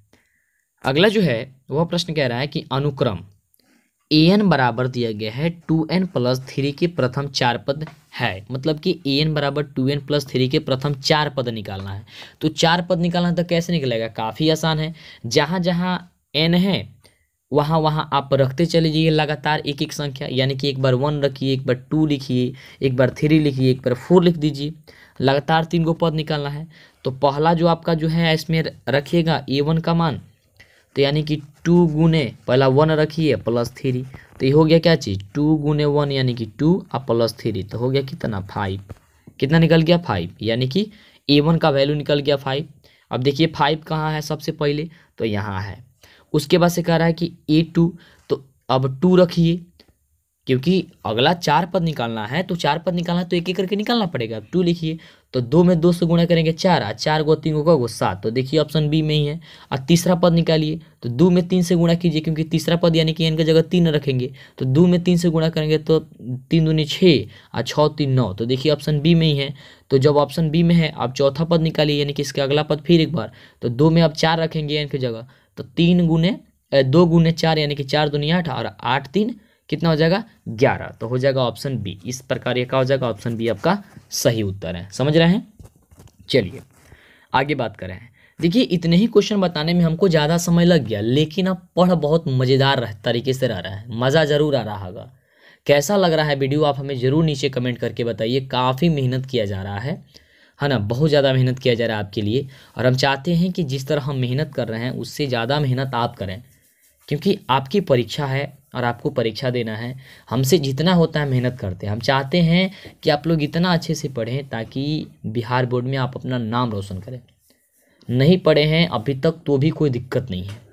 Speaker 1: अगला जो है वह प्रश्न कह रहा है कि अनुक्रम ए एन बराबर दिया गया है टू एन प्लस थ्री के प्रथम चार पद है मतलब कि ए एन बराबर टू एन प्लस थ्री के प्रथम चार पद निकालना है तो चार पद निकालना तो कैसे निकलेगा काफ़ी आसान है जहाँ जहाँ एन है वहाँ वहाँ आप रखते चले जाइए लगातार एक एक संख्या यानी कि एक बार वन रखिए एक बार टू लिखिए एक बार थ्री लिखिए एक बार फोर लिख दीजिए लगातार तीन को पद निकालना है तो पहला जो आपका जो है इसमें रखिएगा ए वन का मान तो यानी कि टू गुने पहला वन रखिए प्लस थ्री तो ये हो गया क्या चीज़ टू गुने वन यानी कि टू और प्लस थ्री तो हो गया कितना फाइव कितना निकल गया फाइव यानी कि ए वन का वैल्यू निकल गया फाइव अब देखिए फाइव कहाँ है सबसे पहले तो यहाँ है उसके बाद से कह रहा है कि ए टू तो अब टू रखिए क्योंकि अगला चार पद निकालना है तो चार पद निकालना है तो एक एक करके निकालना पड़ेगा अब टू लिखिए तो दो में दो से गुणा करेंगे चार आ चार गो तीन गो गो सात तो देखिए ऑप्शन बी में ही है और तीसरा पद निकालिए तो दो में तीन से गुणा कीजिए क्योंकि तीसरा पद यानी कि एन का जगह तीन रखेंगे तो दो में तीन से गुणा करेंगे तो तीन दूनी छः और छः तीन नौ तो देखिए ऑप्शन बी में ही है तो जब ऑप्शन बी में है आप चौथा पद निकालिए यानी कि इसका अगला पद फिर एक बार तो दो में आप चार रखेंगे एन की जगह तो तीन गुने दो गुने चार यानी कि चार दूनी आठ और आठ तीन कितना हो जाएगा ग्यारह तो हो जाएगा ऑप्शन बी इस प्रकार ये क्या हो जाएगा ऑप्शन बी आपका सही उत्तर है समझ रहे हैं चलिए आगे बात करें देखिए इतने ही क्वेश्चन बताने में हमको ज़्यादा समय लग गया लेकिन अब पढ़ बहुत मज़ेदार तरीके से रह रहा है मज़ा ज़रूर आ रहा होगा कैसा लग रहा है वीडियो आप हमें ज़रूर नीचे कमेंट करके बताइए काफ़ी मेहनत किया जा रहा है है ना बहुत ज़्यादा मेहनत किया जा रहा है आपके लिए और हम चाहते हैं कि जिस तरह हम मेहनत कर रहे हैं उससे ज़्यादा मेहनत आप करें क्योंकि आपकी परीक्षा है और आपको परीक्षा देना है हमसे जितना होता है मेहनत करते हैं हम चाहते हैं कि आप लोग इतना अच्छे से पढ़ें ताकि बिहार बोर्ड में आप अपना नाम रोशन करें नहीं पढ़े हैं अभी तक तो भी कोई दिक्कत नहीं है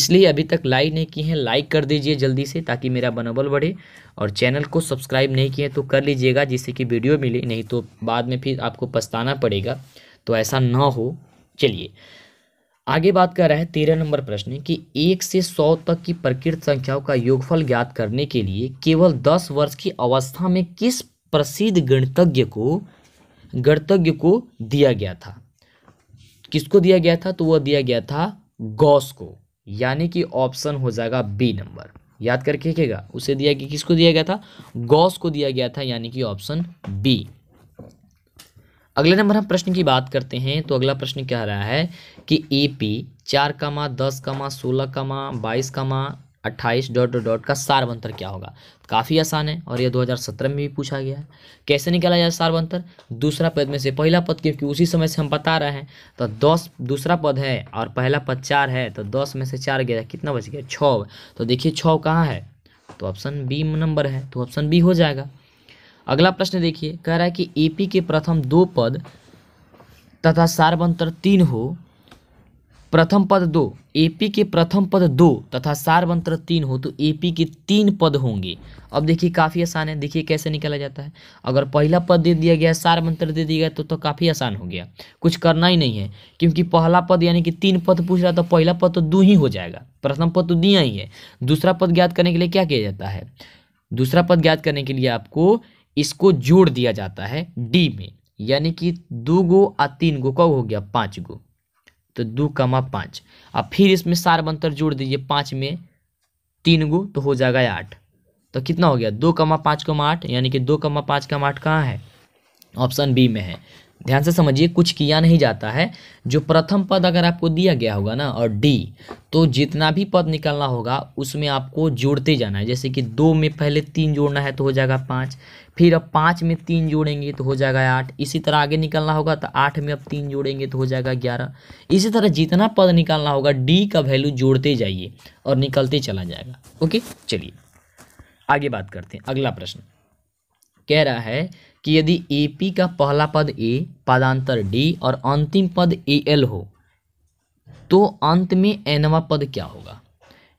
Speaker 1: इसलिए अभी तक लाइक नहीं किए हैं लाइक कर दीजिए जल्दी से ताकि मेरा मनोबल बढ़े और चैनल को सब्सक्राइब नहीं किए तो कर लीजिएगा जिससे कि वीडियो मिले नहीं तो बाद में फिर आपको पछताना पड़ेगा तो ऐसा ना हो चलिए आगे बात कर रहा है तेरह नंबर प्रश्न कि एक से सौ तक की प्रकृत संख्याओं का योगफल ज्ञात करने के लिए केवल दस वर्ष की अवस्था में किस प्रसिद्ध गणितज्ञ को गणितज्ञ को दिया गया था किसको दिया गया था तो वह दिया गया था गौस को यानी कि ऑप्शन हो जाएगा बी नंबर याद करके रखेगा उसे दिया गया किसको दिया गया था गौस को दिया गया था यानी कि ऑप्शन बी अगले नंबर हम प्रश्न की बात करते हैं तो अगला प्रश्न क्या रहा है कि ए पी चार कामा दस कामा सोलह कामा बाईस कामा अट्ठाईस डॉट डॉट डॉट का सार क्या होगा तो काफ़ी आसान है और यह 2017 में भी पूछा गया है कैसे निकाला जाए सार दूसरा पद में से पहला पद क्योंकि उसी समय से हम बता रहे हैं तो दस दूसरा पद है और पहला पद चार है तो दस में से चार गया कितना बच गया छः तो देखिए छः कहाँ है तो ऑप्शन बी नंबर है तो ऑप्शन बी हो जाएगा अगला प्रश्न देखिए कह रहा है कि एपी के प्रथम दो पद तथा सार्वंतर तीन हो प्रथम पद दो एपी के प्रथम पद दो तथा सार्वंतर तीन हो तो एपी के तीन पद होंगे अब देखिए काफ़ी आसान है देखिए कैसे निकाला जाता है अगर पहला पद दे दिया गया सार्वंतर दे दिया गया तो तो काफ़ी आसान हो गया कुछ करना ही नहीं है क्योंकि पहला पद यानी कि तीन पद पूछ रहा तो पहला पद तो दो ही हो जाएगा प्रथम पद तो दिया ही है दूसरा पद ज्ञात करने के लिए क्या किया जाता है दूसरा पद ज्ञात करने के लिए आपको इसको जोड़ दिया जाता है डी में यानी कि दो गो आ तीन गो कब हो गया पाँच गो तो दो कमा पाँच अब फिर इसमें सार बंतर जोड़ दीजिए पाँच में तीन गो तो हो जाएगा आठ तो कितना हो गया दो कमा पाँच कमा आठ यानी कि दो कमा पाँच कमा आठ कहाँ है ऑप्शन बी में है ध्यान से समझिए कुछ किया नहीं जाता है जो प्रथम पद अगर आपको दिया गया होगा ना और डी तो जितना भी पद निकलना होगा उसमें आपको जोड़ते जाना है जैसे कि दो में पहले तीन जोड़ना है तो हो जाएगा पाँच फिर अब पाँच में तीन जोड़ेंगे तो हो जाएगा आठ इसी तरह आगे निकलना होगा तो आठ में अब तीन जोड़ेंगे तो हो जाएगा ग्यारह इसी तरह जितना पद निकालना होगा डी का वैल्यू जोड़ते जाइए और निकलते चला जाएगा ओके चलिए आगे बात करते हैं अगला प्रश्न कह रहा है कि यदि ए पी का पहला पद ए पदांतर डी और अंतिम पद ए एल हो तो अंत में एनवा पद क्या होगा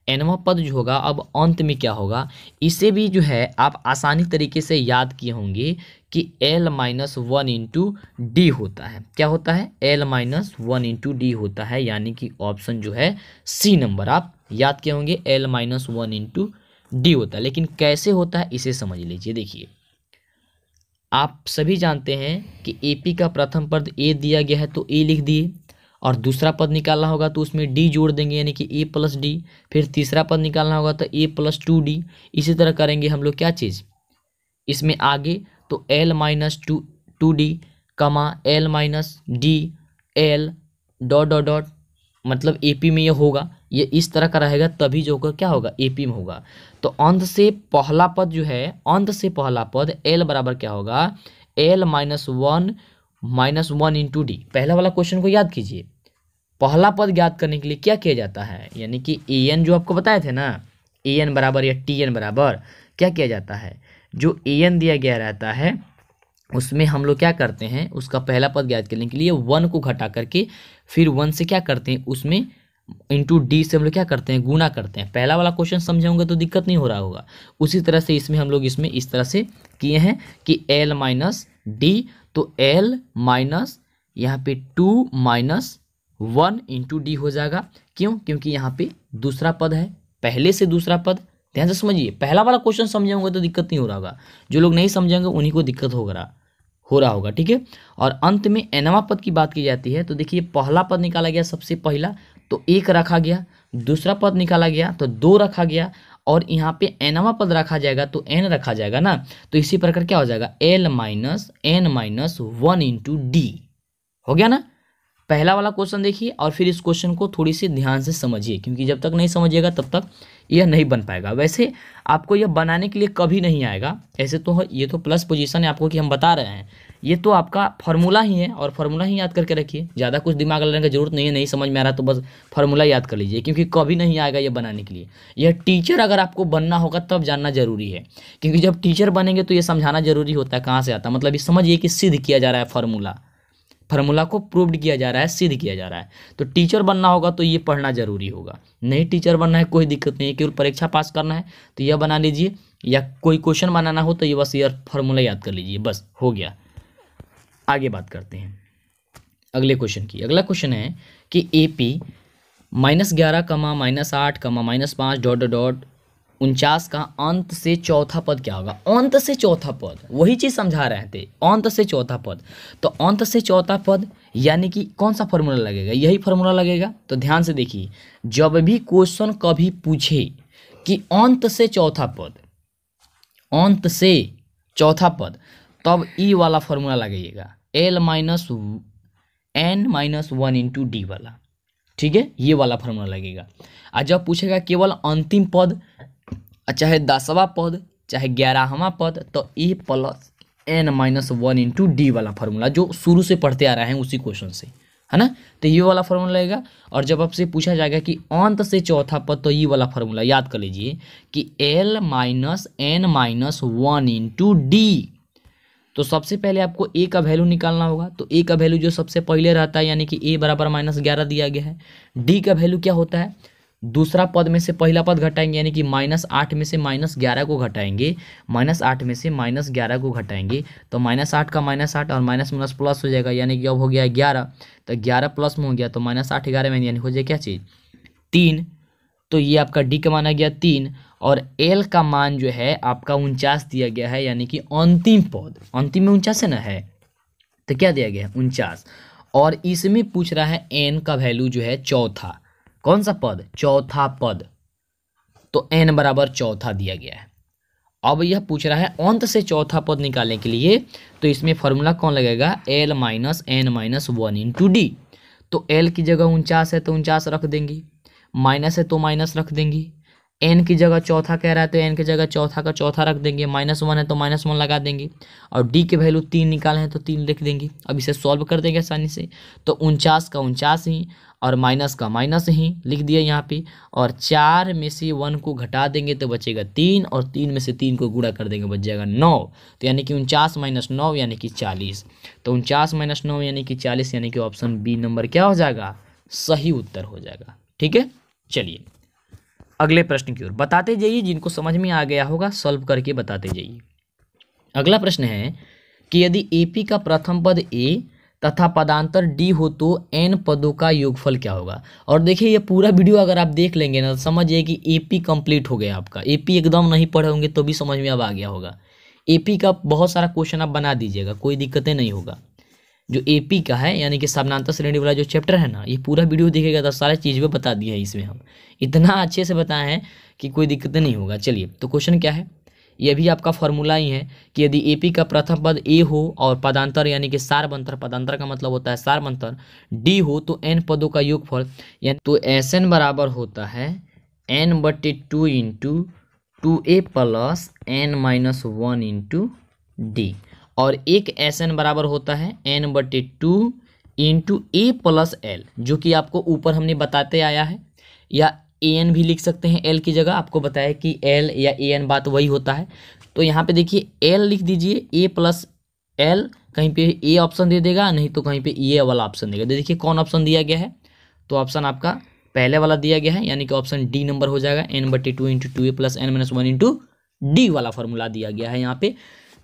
Speaker 1: एनवा पद जो होगा अब अंत में क्या होगा इसे भी जो है आप आसानी तरीके से याद किए होंगे कि L minus one into D होता है क्या होता है L minus one into D होता है यानी कि ऑप्शन जो है सी नंबर आप याद किए होंगे L minus one into D होता है लेकिन कैसे होता है इसे समझ लीजिए देखिए आप सभी जानते हैं कि ए पी का प्रथम पद ए दिया गया है तो ए लिख दिए और दूसरा पद निकालना होगा तो उसमें डी जोड़ देंगे यानी कि ए प्लस डी फिर तीसरा पद निकालना होगा तो ए प्लस टू डी इसी तरह करेंगे हम लोग क्या चीज़ इसमें आगे तो L minus two two D comma L minus D L dot dot dot मतलब ए पी में यह होगा ये इस तरह का रहेगा तभी जो क्या होगा ए पी में होगा तो अंत से पहला पद जो है अंत से पहला पद एल बराबर क्या होगा L minus one minus one into D पहला वाला क्वेश्चन को याद कीजिए पहला पद ज्ञात करने के लिए क्या किया जाता है यानी कि ए एन जो आपको बताए थे ना ए एन बराबर या टी एन बराबर क्या किया जाता है जो ए एन दिया गया रहता है उसमें हम लोग क्या करते हैं उसका पहला पद ज्ञात करने के लिए वन को घटा करके फिर वन से क्या करते हैं उसमें इंटू डी से हम लोग क्या करते हैं गुना करते हैं पहला वाला क्वेश्चन समझे होंगे तो दिक्कत नहीं हो रहा होगा उसी तरह से इसमें हम लोग इसमें इस तरह से किए हैं कि एल माइनस डी तो एल माइनस यहाँ पे two minus one into D हो जाएगा क्यों क्योंकि यहाँ पे दूसरा पद है पहले से दूसरा पद ध्यान से समझिए पहला वाला क्वेश्चन समझे होंगे तो दिक्कत नहीं हो रहा होगा जो लोग नहीं समझेंगे उन्हीं को दिक्कत हो रहा हो रहा होगा ठीक है और अंत में एनवा पद की बात की जाती है तो देखिए पहला पद निकाला गया सबसे पहला तो एक रखा गया दूसरा पद निकाला गया तो दो रखा गया और यहाँ पे एनवा पद रखा जाएगा तो एन रखा जाएगा ना तो इसी प्रकार क्या हो जाएगा L minus N minus one into D हो गया ना पहला वाला क्वेश्चन देखिए और फिर इस क्वेश्चन को थोड़ी सी ध्यान से समझिए क्योंकि जब तक नहीं समझिएगा तब तक यह नहीं बन पाएगा वैसे आपको यह बनाने के लिए कभी नहीं आएगा ऐसे तो ये तो प्लस पोजीशन है आपको कि हम बता रहे हैं ये तो आपका फार्मूला ही है और फार्मूला ही याद करके रखिए ज़्यादा कुछ दिमाग लगाने की जरूरत नहीं है नहीं समझ में आ रहा तो बस फार्मूला याद कर लीजिए क्योंकि कभी नहीं आएगा ये बनाने के लिए यह टीचर अगर आपको बनना होगा तब जानना जरूरी है क्योंकि जब टीचर बनेंगे तो ये समझाना जरूरी होता है कहाँ से आता मतलब ये समझिए कि सिद्ध किया जा रहा है फार्मूला फार्मूला को प्रूव्ड किया जा रहा है सिद्ध किया जा रहा है तो टीचर बनना होगा तो ये पढ़ना जरूरी होगा नहीं टीचर बनना है कोई दिक्कत नहीं है केवल परीक्षा पास करना है तो यह बना लीजिए या कोई क्वेश्चन बनाना हो तो ये बस ये फार्मूला याद कर लीजिए बस हो गया आगे बात करते हैं अगले क्वेश्चन की अगला क्वेश्चन है कि ए पी माइनस ग्यारह कमा माइनस आठ कमा माइनस पाँच डॉट डॉट उनचास का अंत से चौथा पद क्या होगा अंत से चौथा पद वही चीज़ समझा रहे थे अंत से चौथा पद तो अंत से चौथा पद यानी कि कौन सा फॉर्मूला लगेगा यही फॉर्मूला लगेगा तो ध्यान से देखिए जब भी क्वेश्चन कभी पूछे कि अंत से चौथा पद अंत से चौथा पद तब ई वाला फॉर्मूला लगाइएगा L minus N minus one into D वाला ठीक है ये वाला फॉर्मूला लगेगा और जब पूछेगा केवल अंतिम पद चाहे दसवा पद चाहे ग्यारहवा पद तो A plus N minus one into D वाला फार्मूला जो शुरू से पढ़ते आ रहे हैं उसी क्वेश्चन से है ना तो ये वाला फार्मूला लगेगा और जब आपसे पूछा जाएगा कि अंत से चौथा पद तो ये e वाला फार्मूला याद कर लीजिए कि L minus N minus one into D तो सबसे पहले आपको ए का वैल्यू निकालना होगा तो ए का वैल्यू जो सबसे पहले रहता है यानी कि ए बराबर माइनस ग्यारह दिया गया है डी का वैल्यू क्या होता है दूसरा पद में से पहला पद घटाएंगे यानी कि माइनस आठ में से माइनस ग्यारह को घटाएंगे माइनस आठ में से माइनस ग्यारह को घटाएंगे तो माइनस आठ का माइनस आठ और माइनस माइनस प्लस हो जाएगा यानी कि अब हो गया ग्यारह तो ग्यारह प्लस में हो गया तो माइनस आठ ग्यारह में यानी हो जाए क्या चीज़ तीन तो ये आपका डी का माना गया तीन और एल का मान जो है आपका उनचास दिया गया है यानी कि अंतिम पद अंतिम में उनचास है ना है तो क्या दिया गया है उनचास और इसमें पूछ रहा है एन का वैल्यू जो है चौथा कौन सा पद चौथा पद तो एन बराबर चौथा दिया गया है अब यह पूछ रहा है अंत से चौथा पद निकालने के लिए तो इसमें फॉर्मूला कौन लगेगा L minus N minus one into D तो एल की जगह उनचास है तो उनचास रख देंगी माइनस है तो माइनस रख देंगी एन की जगह चौथा कह रहा है तो एन की जगह चौथा का चौथा रख देंगे माइनस वन है तो माइनस वन लगा देंगे और डी के वैल्यू तीन निकाले हैं तो तीन लिख देंगे अब इसे सॉल्व कर देंगे आसानी से तो उनचास का उनचास ही और माइनस का माइनस ही लिख दिया यहाँ पे और चार में से वन को घटा देंगे तो बचेगा तीन और तीन में से तीन को गुड़ा कर देंगे बच जाएगा नौ तो यानी कि उनचास माइनस नौ यानी कि चालीस तो उनचास माइनस नौ यानी कि चालीस यानी कि ऑप्शन बी नंबर क्या हो जाएगा सही उत्तर हो जाएगा ठीक है चलिए अगले प्रश्न की ओर बताते जाइए जिनको समझ में आ गया होगा सॉल्व करके बताते जाइए अगला प्रश्न है कि यदि ए पी का प्रथम पद ए तथा पदांतर डी हो तो एन पदों का योगफल क्या होगा और देखिए ये पूरा वीडियो अगर आप देख लेंगे ना तो समझिए कि ए पी कंप्लीट हो गया आपका ए पी एकदम नहीं पढ़े होंगे तो भी समझ में अब आ गया होगा ए पी का बहुत सारा क्वेश्चन आप बना दीजिएगा कोई दिक्कतें नहीं होगा जो ए पी का है यानी कि समानांतर श्रेणी वाला जो चैप्टर है ना ये पूरा वीडियो देखेगा तो सारे चीज़ भी बता दिए हैं इसमें हम इतना अच्छे से बताएं हैं कि कोई दिक्कतें नहीं होगा चलिए तो क्वेश्चन क्या है ये भी आपका फॉर्मूला ही है कि यदि ए पी का प्रथम पद ए हो और पदांतर यानी कि सारबंतर पदांतर का मतलब होता है सारबंतर डी हो तो एन पदों का योगफल यानी तो एस एन बराबर होता है एन बटे two into two A plus N minus one into D और एक एस एन बराबर होता है एन बटे two into A plus L जो कि आपको ऊपर हमने बताते आया है या ए एन भी लिख सकते हैं एल की जगह आपको बताया कि एल या ए एन बात वही होता है तो यहाँ पे देखिए एल लिख दीजिए ए प्लस एल कहीं पे ए ऑप्शन दे देगा नहीं तो कहीं पे ए वाला ऑप्शन देगा दे तो देखिए कौन ऑप्शन दिया गया है तो ऑप्शन आपका पहले वाला दिया गया है यानी कि ऑप्शन डी नंबर हो जाएगा एन बटी two into two A plus N minus one into D वाला फॉर्मूला दिया गया है यहाँ पे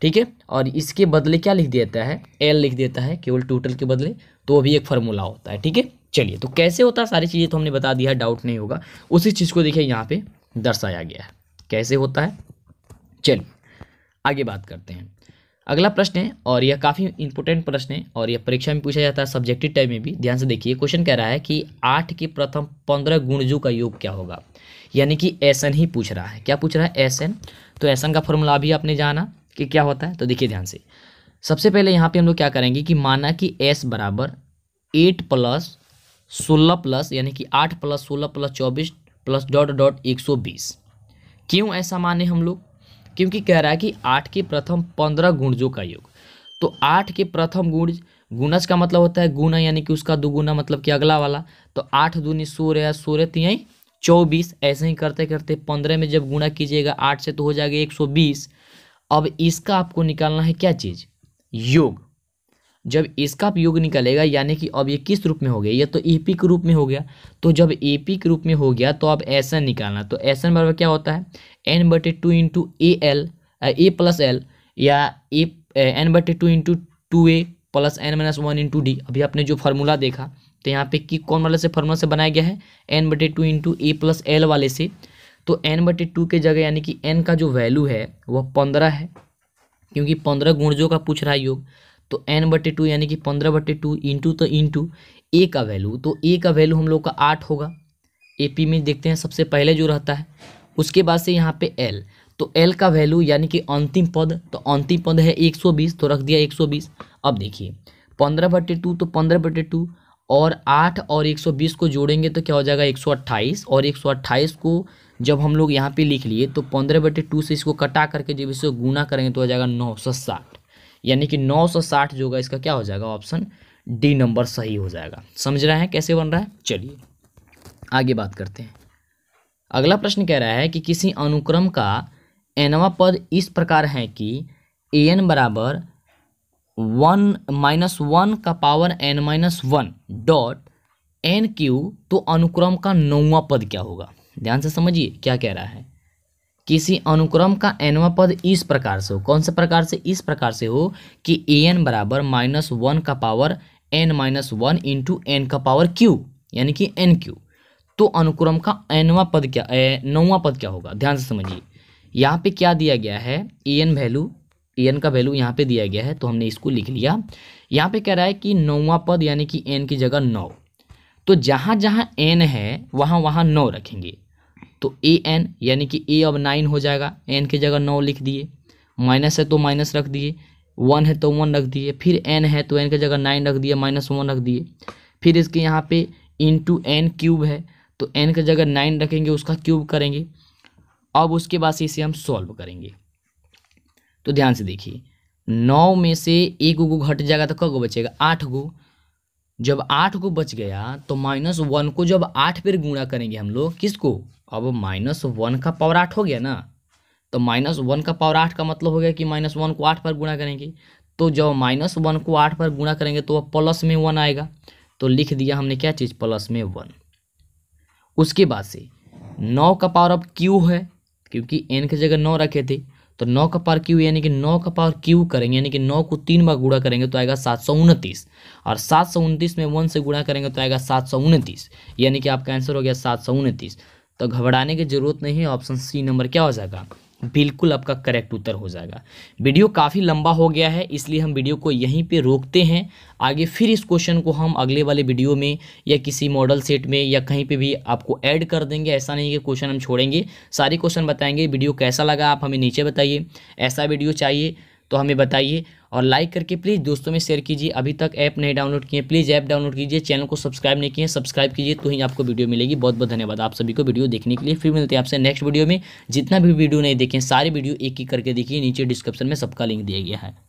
Speaker 1: ठीक है और इसके बदले क्या लिख देता है एल लिख देता है केवल टोटल के बदले तो वो भी एक फॉर्मूला होता है ठीक है चलिए तो कैसे होता है सारी चीज़ें तो हमने बता दिया डाउट नहीं होगा उसी चीज़ को देखिए यहाँ पे दर्शाया गया है कैसे होता है चलिए आगे बात करते हैं अगला प्रश्न है और यह काफ़ी इंपॉर्टेंट प्रश्न है और यह परीक्षा में पूछा जाता है सब्जेक्टिव टाइप में भी ध्यान से देखिए क्वेश्चन कह रहा है कि आठ के प्रथम पंद्रह गुणजू का योग क्या होगा यानी कि एस ही पूछ रहा है क्या पूछ रहा है एस तो एस का फॉर्मूला भी आपने जाना कि क्या होता है तो देखिए ध्यान से सबसे पहले यहाँ पर हम लोग क्या करेंगे कि माना कि एस बराबर एट प्लस सोलह प्लस यानी कि आठ प्लस सोलह प्लस चौबीस प्लस डॉट डॉट एक सौ बीस क्यों ऐसा माने हम लोग क्योंकि कह रहा है कि आठ के प्रथम पंद्रह गुणजों का योग तो आठ के प्रथम गुण गुणज का मतलब होता है गुना यानी कि उसका दुगुना मतलब कि अगला वाला तो आठ दूनी या सोलह तीन चौबीस ऐसे ही करते करते पंद्रह में जब गुणा कीजिएगा आठ से तो हो जाएगा एक सौ बीस अब इसका आपको निकालना है क्या चीज़ योग जब इसका योग निकलेगा यानी कि अब ये किस रूप में हो गया ये तो ए पी के रूप में हो गया तो जब ए पी के रूप में हो गया तो अब एस एन निकालना तो एस एन बराबर क्या होता है एन बटे two into A L A plus L या ए एन बटे two into two A plus N minus one into D अभी आपने जो फार्मूला देखा तो यहाँ पे कि कौन वाले से फार्मूला से बनाया गया है एन बटे two into A plus L वाले से तो एन बटे टू के जगह यानी कि एन का जो वैल्यू है वह पंद्रह है क्योंकि पंद्रह गुणजों का पूछ रहा है योग तो एन बटे टू यानी कि पंद्रह बटे टू इंटू तो इंटू ए का वैल्यू तो ए का वैल्यू हम लोग का आठ होगा ए पी में देखते हैं सबसे पहले जो रहता है उसके बाद से यहाँ पे एल तो एल का वैल्यू यानी कि अंतिम पद तो अंतिम पद है एक सौ बीस तो रख दिया एक सौ बीस अब देखिए पंद्रह बटे टू तो पंद्रह बटे टू और आठ और एक सौ बीस को जोड़ेंगे तो क्या हो जाएगा एक सौ अट्ठाईस और एक सौ अट्ठाईस को जब हम लोग यहाँ पे लिख लिए तो पंद्रह बटे टू से इसको कटा करके जब इसको गुना करेंगे तो हो जाएगा नौ सौ साठ यानी कि 960 जो होगा इसका क्या हो जाएगा ऑप्शन डी नंबर सही हो जाएगा समझ रहे हैं कैसे बन रहा है चलिए आगे बात करते हैं अगला प्रश्न कह रहा है कि किसी अनुक्रम का एनवा पद इस प्रकार है कि ए एन बराबर वन माइनस वन का power N minus one dot N Q तो अनुक्रम का नौवा पद क्या होगा ध्यान से समझिए क्या कह रहा है किसी अनुक्रम का एनवा पद इस प्रकार से हो कौन से प्रकार से इस प्रकार से हो कि ए एन बराबर माइनस वन का power N minus one into N का पावर क्यू यानी कि एन क्यू तो अनुक्रम का एनवा पद क्या नौवा पद क्या होगा ध्यान से समझिए यहाँ पे क्या दिया गया है A N value A N का वैल्यू यहाँ पे दिया गया है तो हमने इसको लिख लिया यहाँ पे कह रहा है कि नौवा पद यानी कि एन की जगह नौ तो जहाँ जहाँ एन है वहाँ वहाँ नौ रखेंगे तो ए एन यानी कि ए अब नाइन हो जाएगा एन की जगह नौ लिख दिए माइनस है तो माइनस रख दिए वन है तो वन रख दिए फिर एन है तो एन की जगह नाइन रख दिए माइनस वन रख दिए फिर इसके यहाँ पे इंटू एन क्यूब है तो एन की जगह नाइन रखेंगे उसका क्यूब करेंगे अब उसके बाद से इसे हम सॉल्व करेंगे तो ध्यान से देखिए नौ में से एक गो घट जाएगा तो कब बचेगा आठ गो जब आठ को बच गया तो माइनस वन को जब आठ पर गुणा करेंगे हम लोग किसको अब माइनस वन का पावर आठ हो गया ना तो माइनस वन का पावर आठ का मतलब हो गया कि माइनस वन को आठ पर गुणा करेंगे तो जब माइनस वन को आठ पर गुणा करेंगे तो वह प्लस में वन आएगा तो लिख दिया हमने क्या चीज़ प्लस में वन उसके बाद से नौ का पावर अब क्यू है क्योंकि एन की जगह नौ रखे थे तो नौ का पावर क्यू यानी कि नौ का पावर क्यू करेंगे यानी कि नौ को तीन बार गुणा करेंगे तो आएगा सात सौ उनतीस और सात सौ उनतीस में वन से गुणा करेंगे तो आएगा सात सौ उनतीस यानी कि आपका आंसर हो गया सात सौ उनतीस तो घबराने की जरूरत नहीं है ऑप्शन सी नंबर क्या हो जाएगा बिल्कुल आपका करेक्ट उत्तर हो जाएगा वीडियो काफ़ी लंबा हो गया है इसलिए हम वीडियो को यहीं पे रोकते हैं आगे फिर इस क्वेश्चन को हम अगले वाले वीडियो में या किसी मॉडल सेट में या कहीं पे भी आपको ऐड कर देंगे ऐसा नहीं कि क्वेश्चन हम छोड़ेंगे सारे क्वेश्चन बताएंगे वीडियो कैसा लगा आप हमें नीचे बताइए ऐसा वीडियो चाहिए तो हमें बताइए और लाइक करके प्लीज़ दोस्तों में शेयर कीजिए अभी तक ऐप नहीं डाउनलोड किए प्लीज़ ऐप डाउनलोड कीजिए चैनल को सब्सक्राइब नहीं किए सब्सक्राइब कीजिए तो ही आपको वीडियो मिलेगी बहुत बहुत धन्यवाद आप सभी को वीडियो देखने के लिए फिर मिलते हैं आपसे नेक्स्ट वीडियो में जितना भी वीडियो नहीं देखें सारे वीडियो एक एक करके देखिए नीचे डिस्क्रिप्शन में सबका लिंक दिया गया है